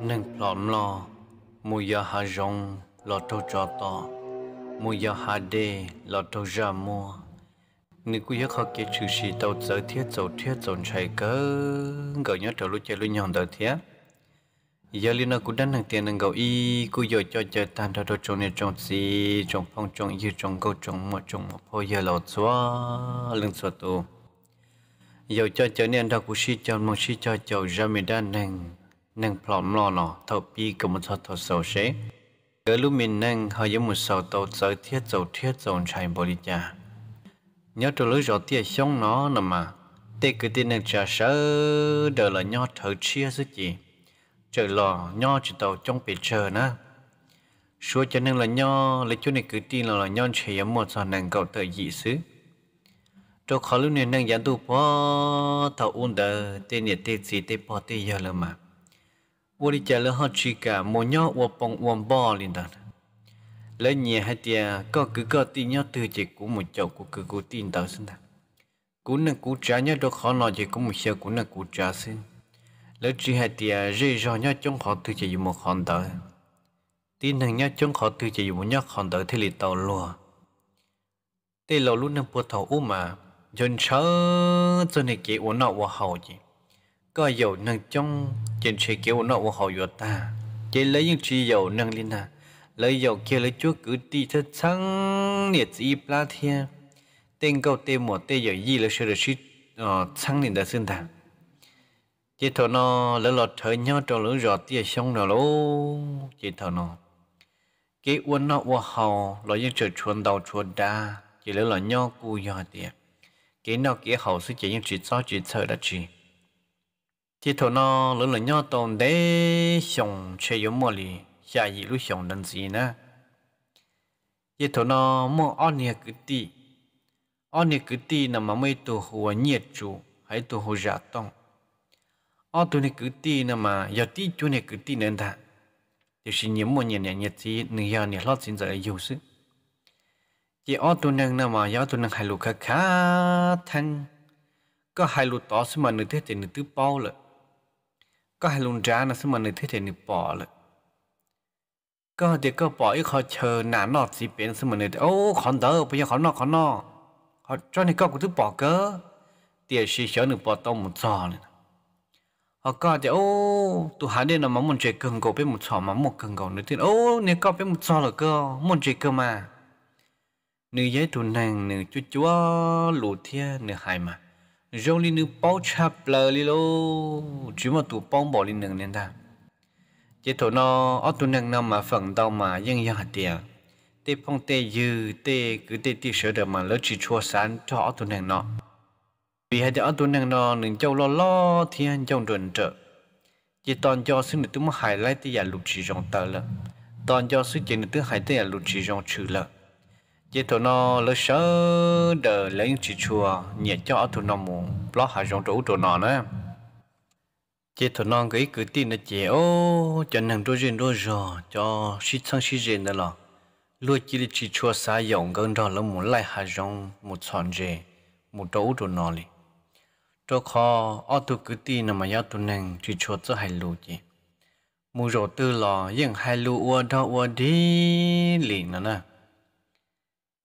nâng lọm lo mùi giờ hà rong lọ trâu trò to mùi giờ hà đê lọ trâu ra mua nếu cứ giấc họ kia trừ sĩ tàu giờ thiết dầu thiết dầu chạy cớ gạo nhớ trở lúc chạy lúc nhọn tàu thiết giờ liên nó cũng đang nặng tiền nâng gạo y cứ giờ cho chơi tan ra đôi trồng này trồng gì trồng phong trồng yêu trồng câu trồng một trồng một phôi giờ lầu xóa lưng xóa tù giờ cho chơi nên đâu cũng xí cho mong xí cho chầu ra mình đang nặng nâng plom lo nọ thâu bi cầm một thọ sâu xế gỡ lúc mình nâng họ giống một sâu tàu giới thiết dầu thiết dầu chạy bồ đi cha nhớ trò lối rõ tia xong nó nằm mà tê cứ tin nâng trà sớ đờ là nho thở chia sức gì trời lò nho chỉ tàu trong bể chờ na số cho nên là nho lấy chỗ này cứ tin là, là nho chỉ giống một sầu nâng cầu tờ dị xứ cho khó lúc này nâng giá tu po thọ un đờ tê nhiệt tê gì tê po tê giờ là mà nhóc bò lên 我哩家了好吃个，莫鸟我帮我包哩的。lấy nhà hai tia có cứ có tin nhóc từ chỉ của một chậu của cứ của tin tao xin thật cú nè cú trả nhóc đâu khó nói chỉ có một xe cú nè cú trả xin lấy chỉ hai tia rơi rõ nhóc trong khó từ chỉ dùng một khoản tờ tin thằng nhóc trong khó từ chỉ một nhóc khoản tờ thì liền tàu lùa tê lâu lúc nè buộc thầu u mà dân sớ cho nên kỹ uống nọ uống hậu gì có dầu nâng trong trên xe kéo nó của họ vừa ta chỉ lấy những chi dầu nâng lên à lấy dầu kia lấy chúa cứ đi thật sáng nhiệt gì pla thia tên câu tên một tên dầu gì là sự được sự sáng nhiệt đã sinh thành chỉ thọ nó lỡ lọt thở nhau cho lỡ giọt tia xong rồi lố chỉ thằng nó cái uốn nó uốn hầu lo những trời chuồn đầu chuồn đa chỉ lỡ lọt nhau cu giọt tia cái nó cái hậu sẽ chỉ những chuyện sao chuyện sợ đã chỉ thì thôi nó lớn lớn nhau tồn đế sòng chơi yếu mồi, lì xa gì lúc sòng đơn gì nữa thì thôi nó mua on nhẹ cái tì on nhẹ cái tì nằm mà mấy tổ hồ à nhiệt chủ hay tổ hồ giả tông on tổ nhẹ cái tì nằm mà giờ tì chỗ nhẹ cái tì nên thà thì xin nhớ mò nhẹ nhẹ gì nửa giờ nhẹ lót xin giờ yếu sức thì on tổ năng nằm mà giờ tổ năng hay lục khá khá thăng có hai lụt tỏ mà nữ thế thì nữ tứ bao lợi ก็ให้ลุงจ้านะสมันในที่เทนิปอเลย ก็เด็กก็ปออีขาเชิญหนานอดสีเป็นสมันในโอ้ขอนเดอไปยังขอนนอกขอนนอกขาจ้านี่ก็กูทุปอเก็เตี๋ยชีเชียหนึ่งปอต้มงมดจอเลยเขาก็จะโอ้ตัวหาเด่นมันมันเจเกิงกูไปหมดจอมันหมดเกิงกูนึกถึงโอ้เนี่ยก็ไปหมดจอเลยก็มันเจเกินมาเนื้อเย้ตัวน่งเนื้อจุ๊จ้วหลูเทียเนื้อหายมา rong li nu bao cha bờ li lô chỉ mà tụ bong bỏ li nương nên ta chỉ thổ nó ở tụ nương nó mà phần đau mà yên yên hạt tiệt tê phong tê dư tê cứ tê tê sửa được mà lỡ chỉ chua sán cho ở tụ nương nó vì hai đứa tụ nương nó nên châu lo lo thì anh châu đồn trợ chỉ toàn cho xin được tụ mà hại lại tê giả lụt chỉ rong tờ lợ toàn cho sự chỉ được tụ hại tê giả lụt chỉ rong trừ lợ chỉ tụi nó lỡ sớ đờ lấy chỉ chùa nhẹ cho tụi nó mù lo hà giống trụ tụi nó nữa chỉ tụi nó cái cứ tin là chỉ ô cho nàng đôi riêng đôi rò cho sít sang sít riêng đó là luôn chỉ là chỉ chùa xa dòng gần đó là muốn lại hà giống một sòn rề một trụ tụi nó đi cho khó ô tụi cứ tin là mà giáo tụi nàng chỉ chùa cho hai lù chỉ mù rồi tư lò yên hai lù ua đó ua đi liền đó nè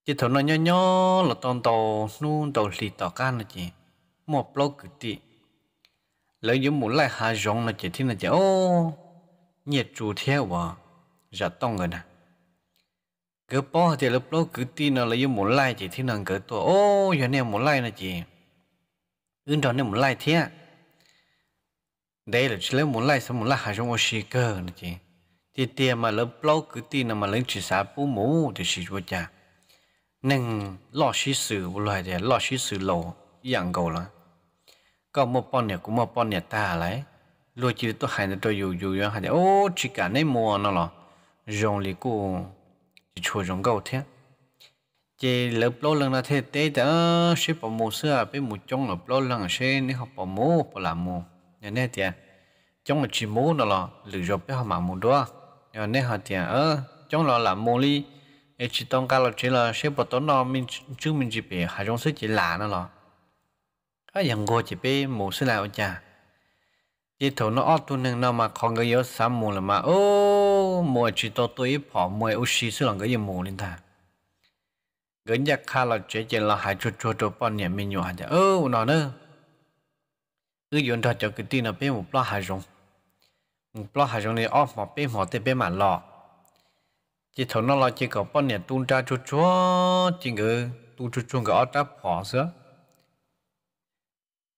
chỉ thấu nó nhỏ nhỏ là toàn tàu nung tàu lì tàu can là chị một lô cứ tị lấy giống muốn lại hà giống là chị thì là chị ô nhiệt chủ theo à, giả tông rồi nè cứ bỏ thì lúc lô cứ tị nó lấy giống muốn lại chị thì là cứ tua ô giờ này muốn lại là chị ưng đó này muốn lại thế đây là chỉ lấy muốn lại xong muốn lại hà giống ô xì cơ là chị thì tiền mà lớp lô cứ tị nó mà lấy chỉ xả bú mũ thì xì chua chả nên lo xí sự loài để lo xí sự lầu dạng cầu là có một bọn này cũng một bọn này ta lại lôi chỉ tôi hay là tôi dù dù ra hay ô chỉ cả nấy mua nó là rong lì cô chỉ chua rong cầu thế chỉ lớp lô lần là thế tế đó sẽ bỏ mua xưa, với một trong lớp lô lần sẽ nếu học bỏ mua bỏ làm mua nên thế thì trong là chỉ mua nó là lựa chọn với học mà mua đó nên họ thì ở trong là làm mua đi 也只当家了只了，谁不到那民证明这边，还总是只难了咯。啊，杨过这边没事来我家，这头那二度能那嘛，看个有啥么了嘛？哦，没只到对跑，没有事是啷个也没了他。gần nhà khá là chế chế là hai chút chút chút bao nhiêu mình nhiều hả ơ nó nữa cứ dùng thật cho cái tin là bên một lo hai rong một lo hai rong này off một bên một tên bên mà lọ chỉ thấu nó là chỉ có bao nhiêu tung ra chút chúa chỉ ngự tung chút chuông cái ớt bỏ sữa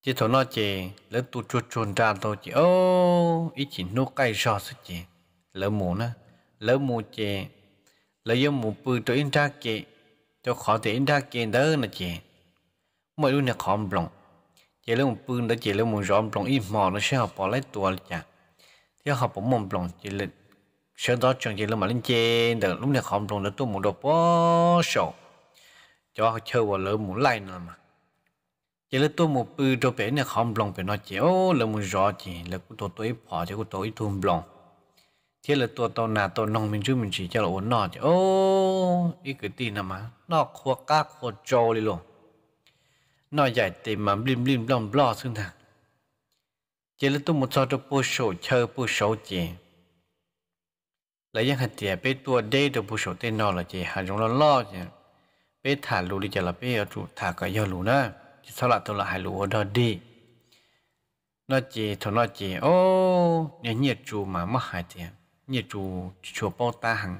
chỉ thấu nó chỉ lỡ tu chút chuông ra thôi chỉ ô ít chỉ nô cái sọ sữa chỉ lỡ mù nữa lỡ mù chỉ lỡ yêu mù bự cho in ra kì cho khó thì in ra kì đó là chỉ mỗi lúc này khó lòng chỉ lỡ mù bự đó chỉ lỡ mù rõm lòng ít mò nó sẽ học bỏ lấy tua chả thì học bỏ mồm lòng chỉ lỡ sáng đó chẳng gì lúc mà lên trên được lúc này không trồng là tôi một đồ bó sổ cho chơi vào lớp muốn lại nữa mà chỉ là tôi một bự đồ bé này không trồng phải nó chéo lỡ muốn rõ chỉ là của tôi tôi bỏ cho của tôi thùng trồng thế là tôi tôi nào tôi nông mình chứ mình chỉ cho là ổn nọ chứ ô ý cái tin nào mà nó khua cá khua trâu đi luôn nó dạy tìm mà blim blim lom lo xương thằng chỉ là tôi một cho cho bố sổ chơi bố sổ chỉ là những hạt tiền bé tua đê đồ bù sổ tên nó là chỉ hạt giống nó lo chứ bé thả lù đi chả là bé ở chỗ thả cả giờ lù nữa chỉ sau là tôi là hai lù ở đó đi nó chỉ thôi nó chỉ ô nhà nhiệt trụ mà mất hạt tiền nhiệt trụ chùa bao ta hằng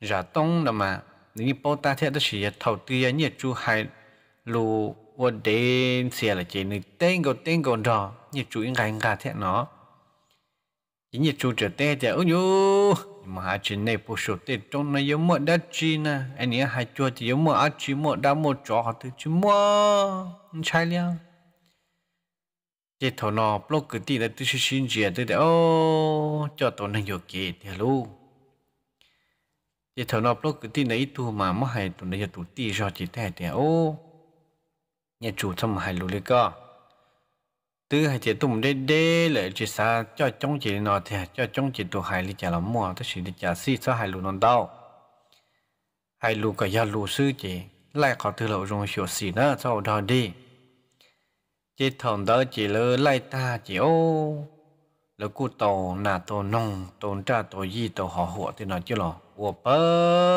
giả tông là mà những bao ta thế đó chỉ là thầu tư nhiệt trụ hai lù ở đê xe là chỉ người tên cầu tên cầu đó nhiệt trụ những cái ngà thế nó chỉ như chú trở tê thì ơ nhu mà hai chị này bố số tê trong này yếu mượn đã chi nè anh ấy hai chua thì yếu mượn á chi mượn đã một chó họ từ chứ mua chai liang chỉ thầu nó blog cứ tí là tôi sẽ xin chị tôi để ô cho tôi này nhiều kỳ thì lu chỉ thầu nó blog cứ tí là ít tu mà mất hai tụi này tụi tí cho chị thế thì ô nhà chủ xong hai lu lấy co ตื้อหายใจตุ่มเด้ๆเลยจิสาเจ้าจ้องจีนอเถอะจ้าจ้องจีตัวหายลิจาละมั่วตั้งสีลิจาซีซ้อหายลูนนดาหายลูก็ยาลูซื้อเจีไล่เขาตื้อเรล่ารงเฉียวสีน่าเจ้าดอดีจีถอนเด้อจีเลยไล่ตาจีโอแล้วกูโตหน้าโตนงโตนจ้าโตยี่โตหอหัวตัวนอจีหลอวัวเปิ้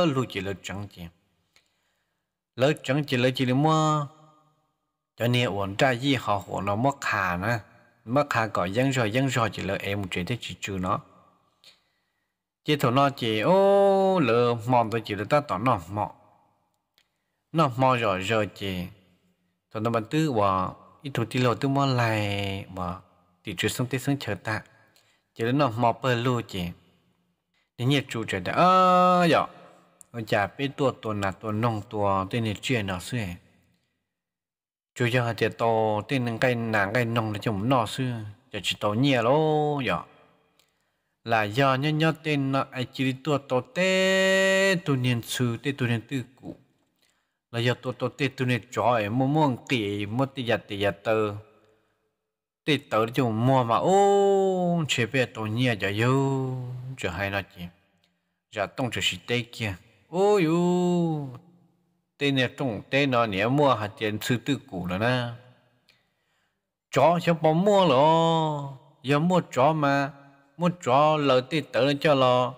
ลลูจีเลยจังจีเลยจังจีเลยจีลิมั่ว cho nên ổn tra gì họ hổ nó mất khả nè mất khả có dân rồi dân rồi chỉ là em một chuyện thế chỉ trừ nó chỉ thổ nó chỉ ô lỡ mòn tôi chỉ là ta tỏ nó mò nó mò rồi rồi chỉ thổ nó bản tư bỏ ít thủ tí lộ tư mò lại bỏ thì chú sống tới sống chờ ta chỉ là nó mọ bờ lưu chỉ nên nhiệt chủ trời đã ơ dọ ông chả biết tua tuần là tuần nông tua tên này chuyện nào xuyên chú giờ thì to tin những cái nàng cái nông là chúng nó xưa giờ chỉ to nhiều lô giờ là giờ nhớ nhớ tên nó ai chỉ tua to tê tu niên sư tê tu niên tư cụ là giờ to to tê tu niên chọi mua mua kỳ mua tê giặt tê giặt tơ tê tơ chúng mua mà ô chế bé to nhiều giờ yêu giờ hay nói gì giờ tông chỉ tê kia ôi u tên nè trông tên nó nè mua hạt tiền sư tư cũ rồi na chó chẳng bỏ mua lo giờ mua chó mà mua chó lỡ tê tớ lên cho lo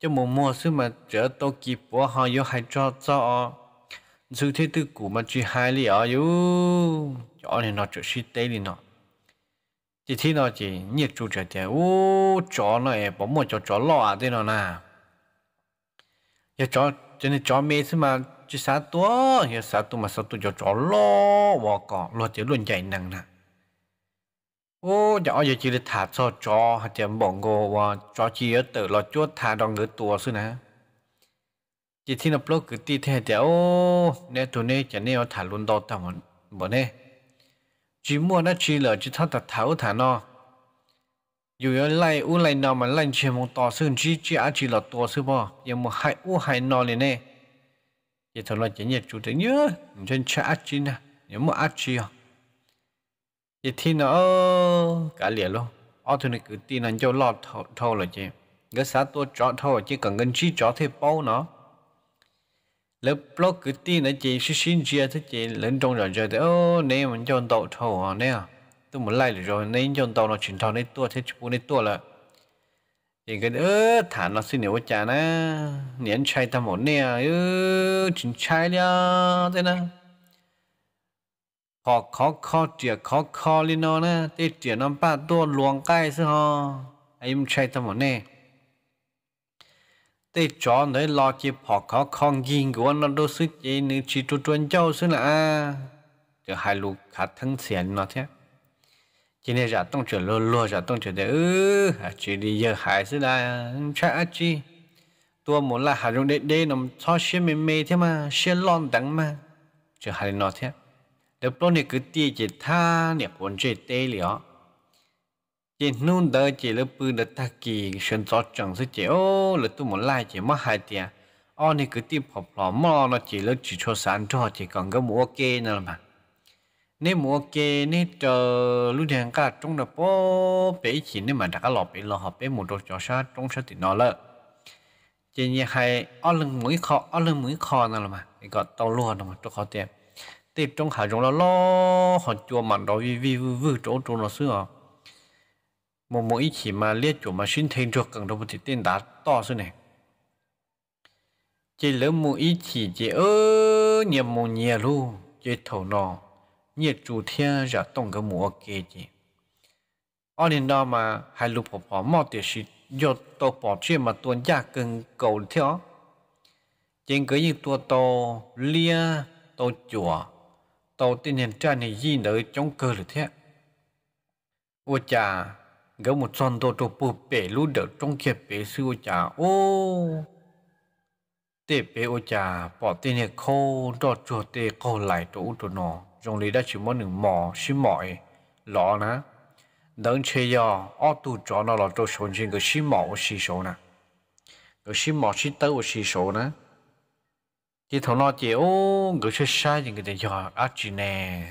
cho mù mua sư mà trở tô kịp bỏ họ yếu hai cho cho sư thế tư cũ mà chỉ hai li ở yếu chó này nó trở sư tê li nó chỉ thế nó chỉ nhiệt chủ trở tiền ô chó nó bỏ mua cho chó lo à thế nó nè giờ chó cho nên chó mê sư mà จีสาตัวเฮียสาตัวมาสาตัวจะจ่อโอวอก็รถจะลุ่นใหญ่นังนะโอ้จะเอาจีริถาซอจ่อหจะบอกโกว่าจ่อจีเอเตอร์รถจวดถาดองหรือตัวซึ่งนะจีที่นับโลกคือตีแท้เดียวเนี่ยตัวเนี่ยจะเนี่ยเอาถาลุนดอต่างหมดบ่เนี่ยจีมัวนัะจีเหลือจีท่าตัดเท้าถานออยู่ยังไล่อู้ไล่นอนมันไล่เชี่ยวมงต่อซึ่งจีจีอาจีหลอดตัวซึ่งบ่ยังมัวหายอู้หายนอนเลยเนี่ย giờ thằng lo chỉ nhẹ chủ thế nhớ trên cha chi nè nhớ mà ác chi à thì nó cả liền luôn ở thằng này cứ tin là cho lo thâu thâu là chứ cái xã tôi chó thâu chỉ cần ngân chi chó thì bao nó lớp blog cứ tin là chị xin xin chia thế chị lớn trong rồi rồi thế ô nên mình cho đậu thâu à nè tôi muốn lại rồi nên cho đậu nó chuyển thâu nên tua thế chú nên tua là เองก็เออฐานเราสิเหนียวจานะ เหนียนชัยทำหมดเนี่ยเออถึงชัยเนี่ยช่ไหมขอขอขอเจียขอขอลีนอนะเตเจียน้ำป้าตัวหลวงใกล้ซะฮะไอ้มชัยทำหมดเนี่ยเตจอนเลยรอจีพอขอคองยิงกวนเราดูซึกเจนึงชีตัวจวนเจ้าซึ่งละจะหายลูกขัดทั้งเสียนเนาะเท่今天啥动车落落啥动车的，呃，这里有还是啦，吃阿鸡，多么啦，还用得得那么操些妹妹的嘛，些浪等嘛，这还那天，那不你个地只他那本这得了，只弄得只了不得他给选择正是只哦，了多么来只么还的，哦你个地跑跑么那只了只出山找只讲个么给呢嘛。nên mua kê nên chờ lúc hàng cả trong đó bố bé chỉ nên mà đã cả lọp bé lọp học bé một đồ cho sa trong sa thì nó lợ chỉ như hay ở lưng mũi khó ở lưng mũi khó nào mà cái gọi tàu luôn mà cho khó tiền tiếp trong hải trong đó lo họ chùa mà đó vui vui vui chỗ chỗ nó xưa một mũi chỉ mà liệt chỗ mà xin thêm cho cần đâu thì tiền đã to xưa này chỉ lớn mũi chỉ chỉ ơ nhiều một nhiều luôn chỉ thầu nọ nhiệt chủ thiên giả tổng cái mùa kê gì ở đến đó mà hai lúc phổ phó mò sĩ do tổ bỏ chuyện mà tuần giả cần cầu theo trên cái như tua tổ lia tổ chùa tổ tin hiện tra này gì nữa chống cơ là thế ô chà gấu một son tổ tổ bù bể lú đỡ trong kia bể sư ô chà ô tê bể ô chà bỏ tin hiện khô cho chùa tê khô lại chỗ chỗ nó dùng lý đã chỉ muốn nửa mỏ xí mỏi lọ nè đấng chê yo ô tu cho nó là cho sồn trên cái xí mỏ xí số nè cái xí mỏ xí tớ của xí số nè chỉ thằng nó chỉ ô người chơi sai những cái này giờ ác chỉ nè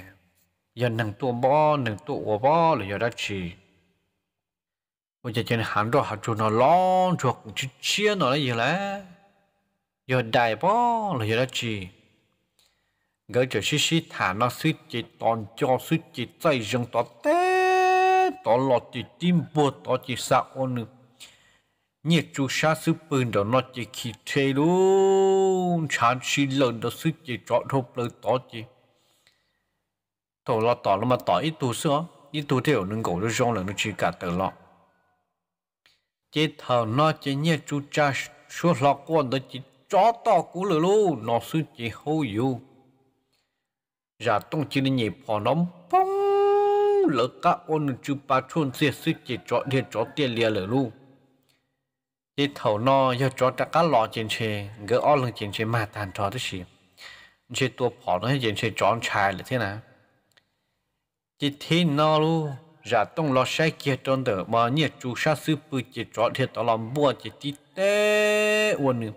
giờ nâng tua bó nâng tua ổ bó là giờ đã chỉ bây giờ trên hàng đó hàng nó lon chuột chỉ chia nó là gì lẽ giờ đại bó là giờ đã chỉ gỡ cho xí xí thả nó suy chỉ toàn cho suy chỉ chạy rừng tỏ té tỏ lọt chỉ tim bùa tỏ chỉ xa ô nữ nhiệt chú xa sư bừng đó nó chỉ khí thế luôn chán xí lợn đó suy chỉ trọ thộp lời tỏ chỉ tổ lo tỏ là mà tỏ ít tù sữa ít tù theo nâng cổ nó rong là nó chỉ cả tờ lọ chế thờ nó chỉ nhiệt chú cha số lọ con đó chỉ chó to cú lửa luôn nó suy chỉ hô yêu giả dạ, tông chỉ nên nhịp họ nóng phong lỡ cả ôn chú ba chôn xe sư chỉ cho điện cho tiền lìa lỡ lu chỉ thầu no giờ cho ta cá lò trên xe gỡ o lần trên xe mà tàn cho thế gì chỉ tua bỏ nó trên xe chọn chài là thế nào chỉ thế no lu giả dạ, tông lo sai kia tròn đỡ mà nhiệt chú sa sư bự chỉ cho thiệt tao làm bùa chỉ tí tê uôn nữa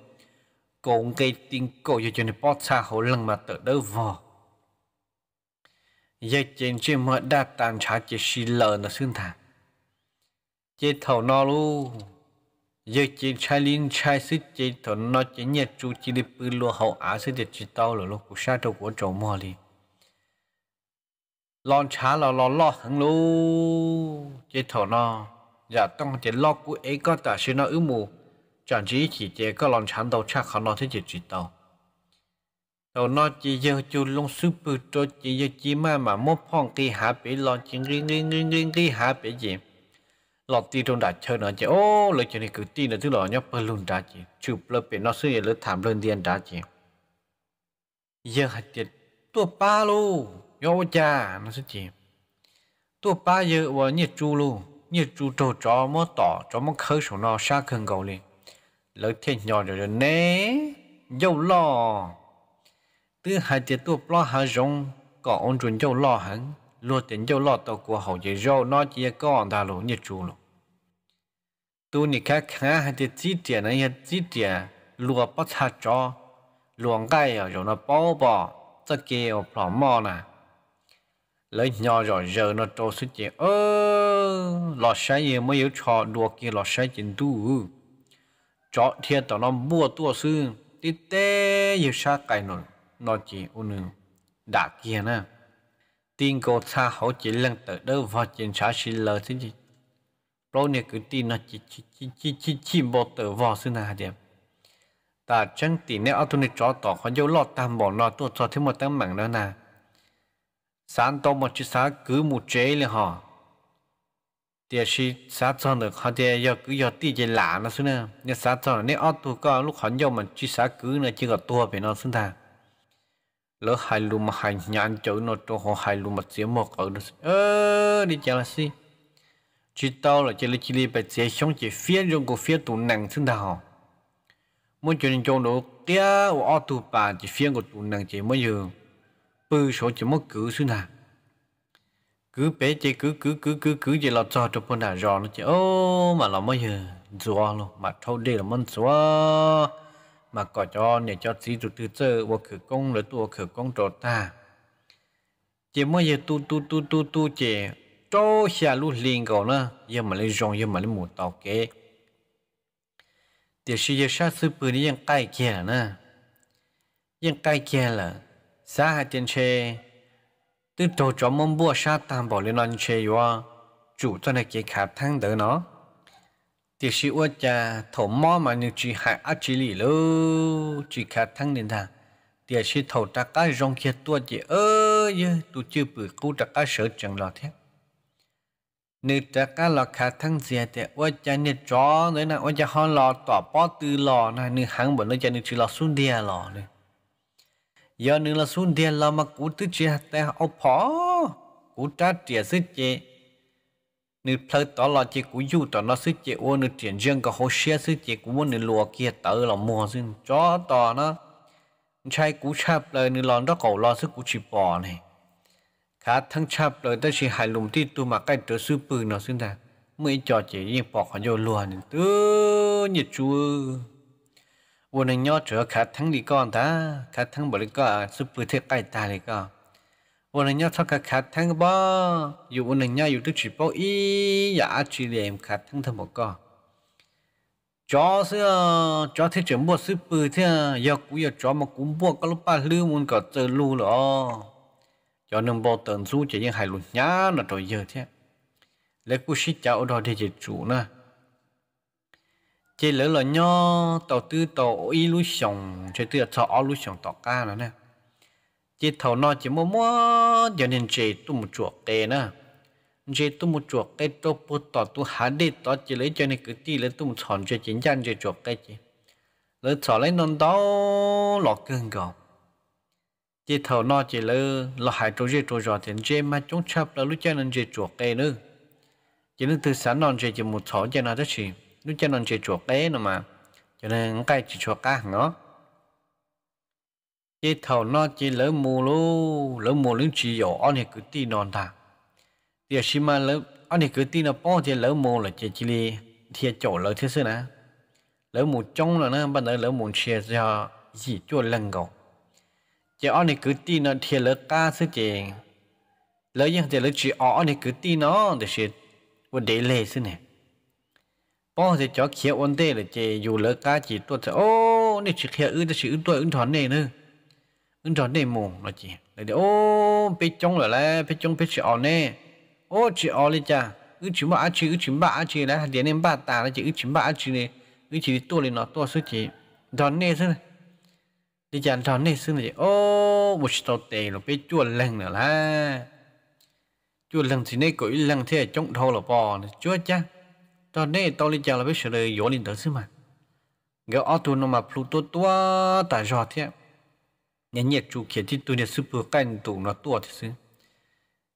cũng cái tiếng cổ cho cho nên xa hổ lần mà tớ đỡ vò dây chén chỉ mở đa tàn trả chỉ xì lờ nó xưng thả chế thầu nó lu dây chén trái linh trái sức chế thầu nó chế nhẹ chú chỉ đi bự lúa hậu á sức để chỉ tao rồi lúc của sa đầu có chỗ mò đi lon chả lò lò lò hằng lu chế thầu nó giờ tông chế lo của ấy có ta xin nó ước mù chẳng chỉ chỉ chế có lon chả đâu chắc khó nó thế chỉ chỉ tao tàu nó chỉ giờ chú long sư phụ cho chỉ giờ chỉ mà mà mốt phong kỳ hạ bị lo chỉ nghi nghi nghi nghi nghi hạ bị gì lọt ti trong đã chơi nó chỉ ô lời chuyện này cứ ti nữa thứ lọ nhóc bơ luôn đã chỉ chụp lớp bị nó sư lỡ thảm lên điện đã chỉ giờ hạt tiền tua ba lô yo cha nó sẽ chỉ tua ba giờ và nhiệt chú lô nhiệt chú trâu chó mốt tỏ chó mốt khơi sổ nó xa khơi gầu liền lỡ thiên nhỏ rồi nè dâu lo tư hai tiết tu lo hà rong có ông chuẩn châu lo hắn lo tiền châu lo tàu của hậu dễ rau nó chỉ có ta lũ nhiệt chủ lụ tu nị khác khá hai tiết chi tiền này hết chi tiền lùa bắt hạt cho luồng gai ở rồi nó bao bò cho kia ở plọ mò nè lấy nhỏ rồi giờ nó trâu xuất chị ơ lọ sáng gì mới yếu cho đùa kia lọ sáng chính tu chó thiệt tao nó mua tua sư tí tê yếu sát cái nổi nó chỉ u nữ đã kia nè tin cô xa hỗ trợ lần tới đâu vào trên xã xí lời thế gì rồi này cứ tin nó chỉ chỉ chỉ chỉ chỉ chỉ bộ tờ vào xưa nào điểm ta chẳng tin nếu tôi này cho tỏ khó dấu lọt tam bỏ nó tôi cho thêm một tấm mảng nữa nè sáng tối một chiếc sáng cứ một chế là họ thì khi sáng cho được họ thì giờ cứ giờ tí chế lạ nó xưa nè nếu sáng cho nếu tôi có lúc khó dấu mà chiếc sáng cứ là chỉ có tua về nó xưa nào lỡ hai lu mà hai nhàn chữ nó cho họ hai lu mà chỉ một ở đó ơ đi chả là gì chỉ tao là chỉ là chỉ là phải chỉ xong chỉ phiền trong của phiền tụ nặng xứng đào muốn cho nên trong đó kia ở ở tụ bà chỉ phiền của tụ nặng chỉ mới dường bự số chỉ mới cứ xứng đào cứ bé chỉ cứ cứ cứ cứ cứ chỉ là cho cho bọn nào rồi nó chỉ ô mà là mới dường rồi luôn mà thâu đi là mất xóa mà có cho nhà cho sĩ rụt từ giờ và khử công là tu khử công trò ta chỉ mới giờ tu tu tu tu tu chỉ cho xả lũ liền cầu nữa giờ mà lấy rong giờ mà lấy mù tàu kế thì sự giờ sát sư bự này ยัง cay kia nữa ยัง cay kia là xã hội trên xe từ đầu cho mông bùa sát tam bảo lên non xe yo chủ cho này kế khả thang đỡ nó thì sĩ ô cha thổ mò mà như chỉ hại ác chỉ lì lô chỉ khát thăng đến thằng thì sĩ thổ ta cái rong kia tua chỉ ơi như tu chưa bự cú ta cái sợ chẳng lo thế nếu ta cái lo khát thăng gì thì ô cha nên chó nữa là ô cha họ lo tỏ bó từ lo này nếu hàng bữa nữa cha nếu chỉ lo xuống đia lo này giờ nếu là xuống đia lo mà cú tư chỉ ta ô phó cú ta tiền sức chế นึกเพลิดตลอดเจกูอยู่ตอนนั้นซื้อเจ้านึกเจียนเจียงก็เขาเชียซิ้อเจกูวันนึกลัวเกียเตอร์หลอมัวซึ่งจ้อต่อนะใช้กูชอบเลยนึกหลอนต้กเขารอซึ้กูชิปอนี่ขาทั้งชอบเลยแต่ชีหายลุมที่ตัวมาใกล้ตัวซื้อปืนเนาะซึ่งแต่เมื่อจอดเจียงปอกเขาโยลัวนี่ตั้หยิงจูวันนึงยอเจอขาทั้งดีก้อนตาขาทั้งบริก้รซื้อปืนเท่ใกล้ตาเลยก็วันนี้ทักขัดทั้งบ่อยู่วันนี้อยู่ที่จีบอีอย่าจีเลียมขัดทั้งทั้งหมดก็จอเสื้อจอที่จะบวชซื้อปืนเท่าอยากกูอยากจอมากุมบวกก็ลูกป้าลืมมันก็เจอลูหรอจอหนึ่งบ่เตินสู้จะยังหายหลุดย้าหน่ะตัวเยอะเท่าแล้วกูชิดจะเอาดอกที่จะจูนะเจอแล้วหล่อเนาะต่อตื้อต่ออีลูกสองเจอเตื้อต่ออ้อลูกสองต่อก้าแล้วเนี่ย chỉ thầu nó chỉ mua mua cho nên chỉ tu một chuột tê nữa chỉ tu một chuột cái tu bút tỏ tu há đi tỏ chỉ lấy cho nên cứ ti lấy tu một chọn cho chính chắn cho chuột cái chỉ lấy chọn lấy non đó lọ cưng gò chỉ thầu nó chỉ lấy lọ hải trâu chỉ trâu giò thì chỉ mà chúng chấp là lúc cho nên chỉ chuột cái nữa chỉ nên từ sáng non chỉ chỉ một chọn cho nó đó chỉ lúc cho nên chỉ chuột cái nữa mà cho nên cái chỉ chuột cái nó chế thầu nó chế lỡ mù lô lỡ mù lưng chỉ dỗ anh thì cứ tin non ta thì khi mà lỡ anh thì cứ tin là bao chế lỡ mù là chế chỉ li thì chỗ lỡ thế xưa nè lỡ mù trong là nó bắt đầu lỡ mù chia ra gì cho lần cầu chế anh thì cứ tin là thì lỡ ca xứ chế lỡ như chế lỡ chỉ anh thì cứ tin nó để chế vấn đề lệ xưa nè bao chế cho khía vấn đề là chế dù lỡ ca chỉ tôi sẽ ô nên chỉ kia ư ta chỉ ư tôi ư thoáng này nữa ứng trò này mù nói chị để đi ô bé chống rồi là bé chống bé chị ở nè ô chị ở đi cha ứ chỉ ba chị ứ chỉ ba chị là điện em ba ta là chị ứ chỉ ba chị này ứ chỉ tua lên nó tua suốt chị trò này xưng, đi cha trò này xưng này ô một số tiền rồi bé chua lần nữa la, chua lần thì này cởi lần thế chống thô là bò chúa cha trò này tao đi cha là bé sửa đời dỗ lên tới xí mà cái ô tu nó mà pluto tua ta giọt thế nhà nhiệt chủ kia thì tôi nhà sư bữa canh tủ nó tua thì sư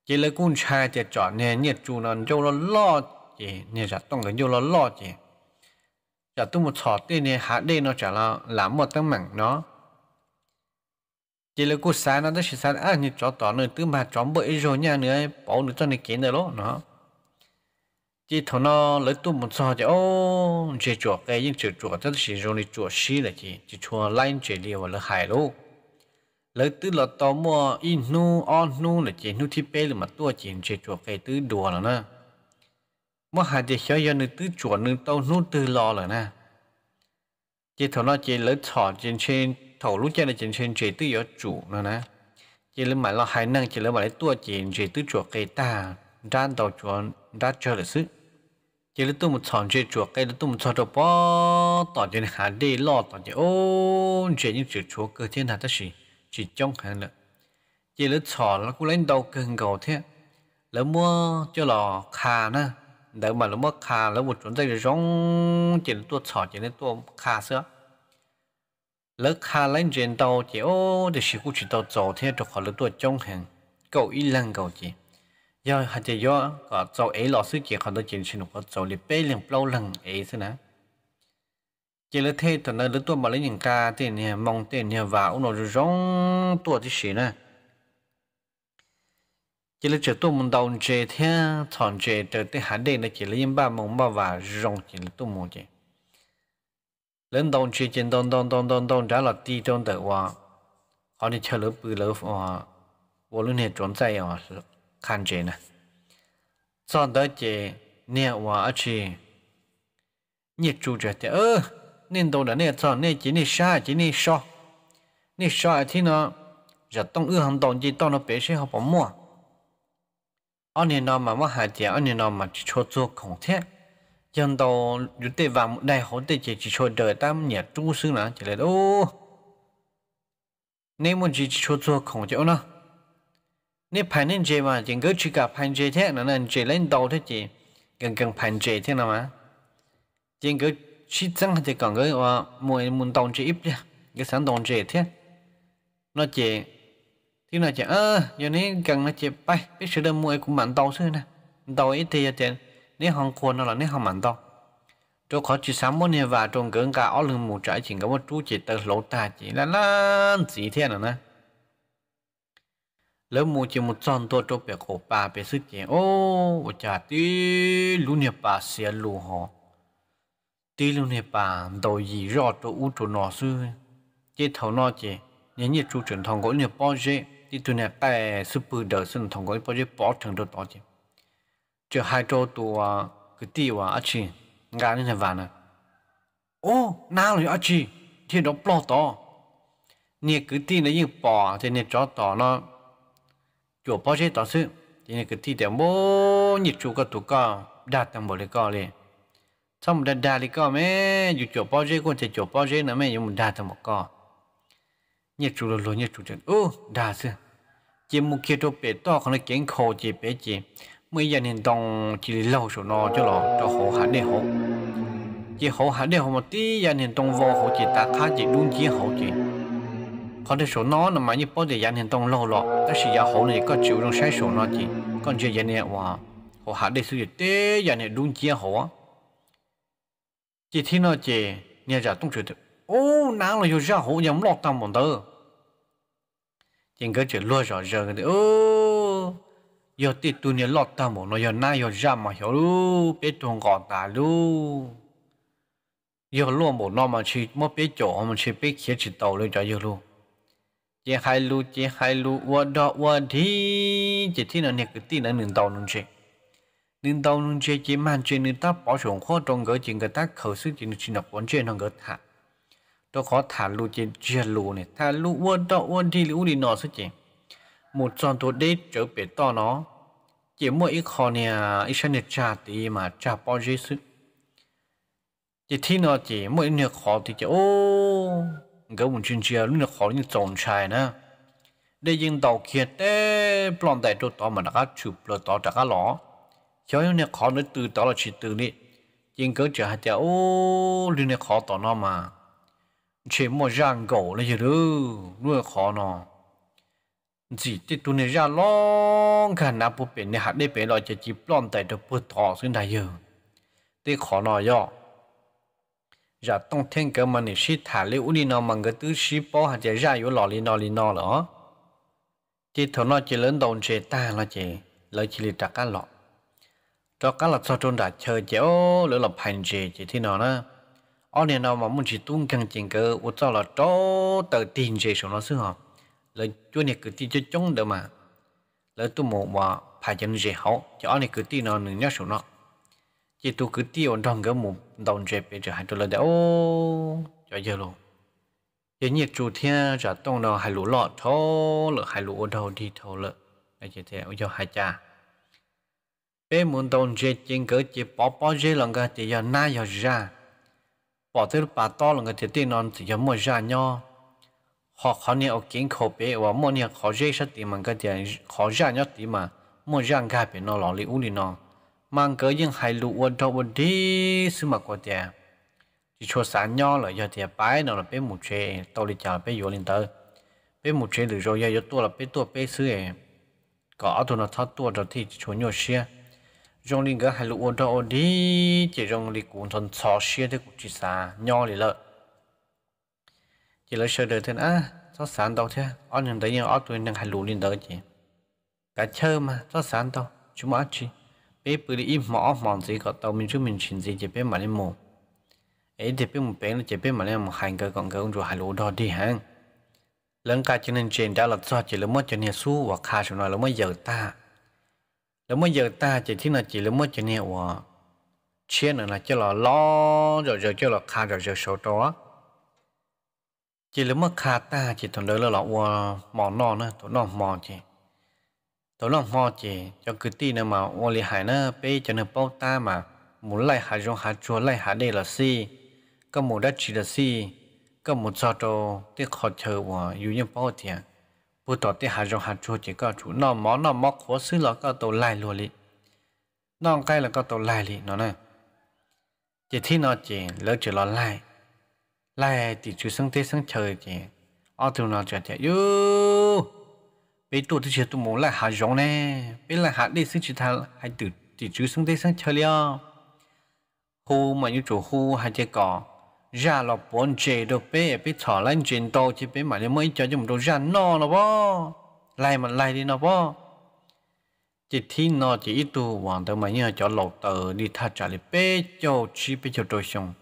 chỉ lấy con cha thì chọn nhà nhiệt chủ nó cho nó lo chỉ nhà trả tông cái cho nó lo chỉ trả tôi một sọt tên này hạ đây nó trả là làm một tấm mảng nó chỉ lấy cô sáng nó chỉ sáng à như chó tỏ nữa tư mà chó bậy rồi nha nữa bảo nữa cho này kiến được luôn nó chỉ thằng nó lấy tôi một sao chứ ô chỉ chuột cái những chỉ chuột rất chỉ rồi này chuột xí là chỉ chỉ chuột lại chỉ đi vào là hại luôn lấy tứ lọ tò mò in nu on nu là chỉ nu thiết bê là mà tua chỉ chỉ chuột phải tứ đùa là na mà hai chỉ xóa giờ nu tứ chuột nu tàu nu tứ lọ là na chỉ thầu nó chỉ lấy thọ chỉ trên thầu lúc chơi là chỉ trên chỉ tứ giờ chủ nữa na chỉ lỡ mà lo hai năng chỉ lấy mà lấy tua chỉ chỉ tứ chuột cái ta ra tàu chuột ra chơi là sức chỉ lấy tôi một chọn chơi chuột cái lấy tôi một chọn đồ bó tỏ trên hà đi lo tỏ trên ô chuyện những chuyện chuột cơ thiên hà tất gì chỉ trông hàng lợ chỉ lỡ trò nó cũng lấy đầu cần cầu thế lỡ mua cho lò khà nữa đỡ mà lỡ mua khà lỡ một chuẩn dây rong chỉ tua trò chỉ nên tua khà sữa lỡ khà lấy trên tàu chỉ ô để sử dụng tàu trò thế cho khỏi lỡ tua trông hàng cầu ít lăng cầu chỉ do hạt chỉ do có trò ấy lò sư chỉ khỏi đó chỉ sử dụng có trò liệp bê liền lâu lần ấy thế nào chỉ là thế tận nơi tôi mà lấy những ta tiền nhà mong tiền nhà vào nó rồi rong tua thì xí nè chỉ là chỉ tôi muốn đầu chế thế thằng chế từ từ hạ đây là chỉ là những ba mong ba và rong chỉ là tôi muốn chế lên đầu chế trên đong đong đong đong đồng đã là ti trong tự hòa họ đi chơi lỡ bự lỡ hòa vô luôn hệ trốn chạy hòa khăn chế nè sau đó chế nè hòa ở chế nhiệt chủ chế thế ơ nên tôi đã nên cho nên chỉ nên xa chỉ nên so nên so thì nó giờ tông ưa hàng tông chỉ tông nó bé sinh học bóng mua anh nên nó mà mà hại tiền anh nên nó mà chỉ cho không cho 做空天 dân tàu dù tê vào một đại hội tê chỉ chỉ cho đời tam nhà chú sư nữa chỉ là ô nên muốn chỉ chỉ cho 做空 chỗ nào? nên phải nên chế mà chỉ cứ chỉ gặp phải chế thế là nên chế lên tàu thế chỉ gần gần phải chế thế nào mà chỉ cứ chỉ chẳng chỉ cần cái và mỗi muốn đồng chỉ ít nha cái sản đồng chỉ thế nó chỉ thì nó chỉ ơ giờ này cần nó chỉ bay biết sửa được mỗi cũng mặn tàu xưa nè tàu ít thì giờ chỉ nếu không quên nó là nếu không mặn tàu chỗ khó chỉ sắm món này và trong gần cả ở lưng một trái chỉ có một chú chỉ từ lỗ ta chỉ là là gì thế nào nè lỡ mua chỉ một tròn tua cho bè khổ bà bè sức chỉ ô cha tí lũ nhà bà xe lù họ tí luôn nè bà đầu gì rõ tổ u chỗ nọ sư chế thầu nọ chế nhớ như chú trưởng thằng gọi nè bao chế thì tụi nè bè sư bự đỡ sư thằng gọi bao chế bỏ thằng đồ đó chế chứ hai chỗ tụ à cái tí à á chị ngã nên là vạn à ô nào rồi á chị thì nó bỏ to nè cứ tí nó như bỏ thì nè chó to nó chỗ bao chế to sư thì nè cứ tí để bố nhiệt chú cái tụ cả đạt tăng bộ lấy co liền xong đà đà thì có mẹ dù chỗ bao giờ cũng sẽ chỗ bao giờ nữa mẹ nhưng mà đà thằng một con nhiệt chủ rồi rồi nhiệt chủ chân ô đà sư chỉ một kia chỗ bé to còn là kiến khổ chỉ bé chỉ mấy giờ nên đồng chỉ lâu số nó cho lo cho họ hẳn để học. chỉ họ hẳn để học một tí giờ nên đồng vô học chỉ ta khá chỉ đúng chỉ học chỉ còn cái số nó là mà như bao giờ giờ nên đồng lâu lọ đó là giờ họ này có chịu trong sai số nó chỉ còn chưa giờ này wow học hẳn để sử dụng tế giờ này đúng chỉ họ chỉ thấy nó chỉ nhà trả tung chuyện ô nắng là yêu ra hổ nhắm lọt tầm bọn tớ chỉ cái chỉ lúa rõ giờ cái ô giờ thì tụi nhà lọt tầm bọn nó giờ nay giờ ra mà hiểu lu biết tuồng gọn ta lu giờ luôn bọn nó mà chỉ mất biết chỗ mà chỉ biết khía chỉ tàu lên cho giờ lu, chỉ hai lu chỉ hai lu qua đó qua thì chỉ thấy nó nhà cái tin nó nương tàu nương chuyện นึ่งตอนนึงเชื่อจีมันเชื่อนึ่งตาปอชงข้อตรงเกิดจริงกระทัเขาซึ่งจริงจริหนักวันเชื่อทางเกิดฮะตัวขอถานลู้เจียนลู้เนี่ยถ้าลูอ้วนาต้อ้วนที่ลู้ดีหนอซะจริงหมดจอนตัวได้เจอเป็ดต่อเนาอเจี๋ยมว่าอีกคนเนี่ยอีชนิดชาติมาจากปอเจสุจี๋ยที่นอเจียมว่าอีเนี่ยขอที่จะโอ้เกิดวันเชื่อเชื่อรู้เนี่ยขอที่จะจงชายนะ ได้ยินเต่าเขียดเต้ปลอมแต่ตัวต่อมาแ้วก็ฉุบเลยต่อจากก็หล่อชยเน่小用ี考呢读น了去读呢，应该就还叫哦，你呢考到了嘛？切莫让狗了些喽，你考呢？只这ตัวเนี่ยร่าล้องขนาดผู้เป็นเนี่ยหัดได้เป็นเราจะจีบล้อมแต่จะเปิดต่อซึ่งได้เยอะได้ขอนอย่อจะต้องเท่งกับมันเนี่ยชีถ่ายเลยอุลีนอมันก็ตื้อชีปอหัดจะย่าอยู่หล่อลีนอลีนอเหรอจีถอนอจีเล่นโดนเจต้าละเจเลยจีริจักกันหรอ cho các là cho trôn đã chơi chéo lỡ là hành gì chỉ thế nào đó ở này nào mà muốn chỉ tung căng chỉnh cơ u cho là cho tờ tiền gì số nó xưa họ lỡ chúa này cứ tin cho chống được mà lỡ tôi một mà phải chân gì hậu cho ở này cứ tin nó nửa nhát số nó chỉ tôi cứ tin ổn trong cái một đồng gì bây giờ hai tôi là đã ô cho giờ luôn cái nhiệt chủ thiên trả tông nào hai lũ lọt thô lỡ hai lũ đầu đi thô lỡ ai chỉ thế cho hai cha bé muốn đồng chế chính cỡ chỉ bỏ bỏ chế lòng cái chỉ giờ na giờ ra bỏ thứ bà to lòng cái chỉ tiền non chỉ giờ mua ra nhau họ khó nhẹ ở kiến khổ bé và mua nhẹ khó dễ sát tiền mà cái chỉ khó ra nhau tiền mà mua ra cái bé nó lòng li u li nó mang cỡ những hai lũ quân thâu quân đi xứ mà qua tiền chỉ cho sáng nhau là giờ tiền bái nó là bé một chế tao đi chào bé vô lên tới bé một chế được rồi giờ tôi là bé tôi bé xứ ấy có ở tôi nó thắt tôi rồi thì cho nhau xe dùng linh cái hai lũ ôn cho ôn đi chỉ dùng linh cuốn thon xò xia thế cũng chỉ xa nho lì lợ chỉ lỡ chờ đợi thế á cho sáng đâu thế ở những đấy nhiều ở tuổi nhận hai lũ linh đó chỉ cả chơi mà cho sáng đâu chúng mà chỉ bé bự đi im mỏ mòn gì có tàu mình chúng mình chuyển gì chỉ bé mà lên mồ. ấy thì bé một bé là chỉ bé mà lên một hành cái còn cơ ông rồi hai lũ đó đi hàng lần cả cho nên chuyện đã là do chỉ là mất cho nhà su hoặc khá chúng nó là mới giờ ta แล้วเมื่อเยอะตาจะที่นั่นจีแล้วเมื่อจะเนี่ยวะเชี่ยนน่ะจะหล่อล้อจะจะจะหล่อคาจะจะโชตัวจีแล้วเมื่อคาตาจีตอนเดินแล้วหล่อวะหมอนอนนะตัวนอนหมอนจีตัวนอนหมอนจีจะคือตีนะมาวอลีหายนะไปจะเนื้อเป้าตามาหมุนไล่หาจงหาจวนไล่หาเดลซีก็หมุนได้ชีดซีก็หมุนซอโตที่ขอเธอวะอยู่ยังเป้าเถียง bố tỏ thì hà rong hà chua chỉ có chủ nó mó nó mọc khó xứ là có tổ lại lùa đi nó cái là có tổ lại đi nó nè chỉ thi nó chỉ lỡ chỉ lo lại lại thì chú sinh tế sinh trời chỉ ở tụi nó chỉ chỉ yêu bây tụi thì chỉ tụi mồ lại hà rong nè bây lại hà đi sưng chỉ thà hay từ thì chú sinh tế sinh trời liền hô mà như chủ hô hay chơi cỏ ra là bọn chế được bé bé thọ lên chuyện tàu chỉ bé mà mấy cháu chúng tôi ra no nó bo lại mà lại đi nó bo chỉ thi nó chỉ ít tu hoàn tới mà nhớ cháu lột tờ đi tha trả lại bé cho chỉ bé cho tôi xong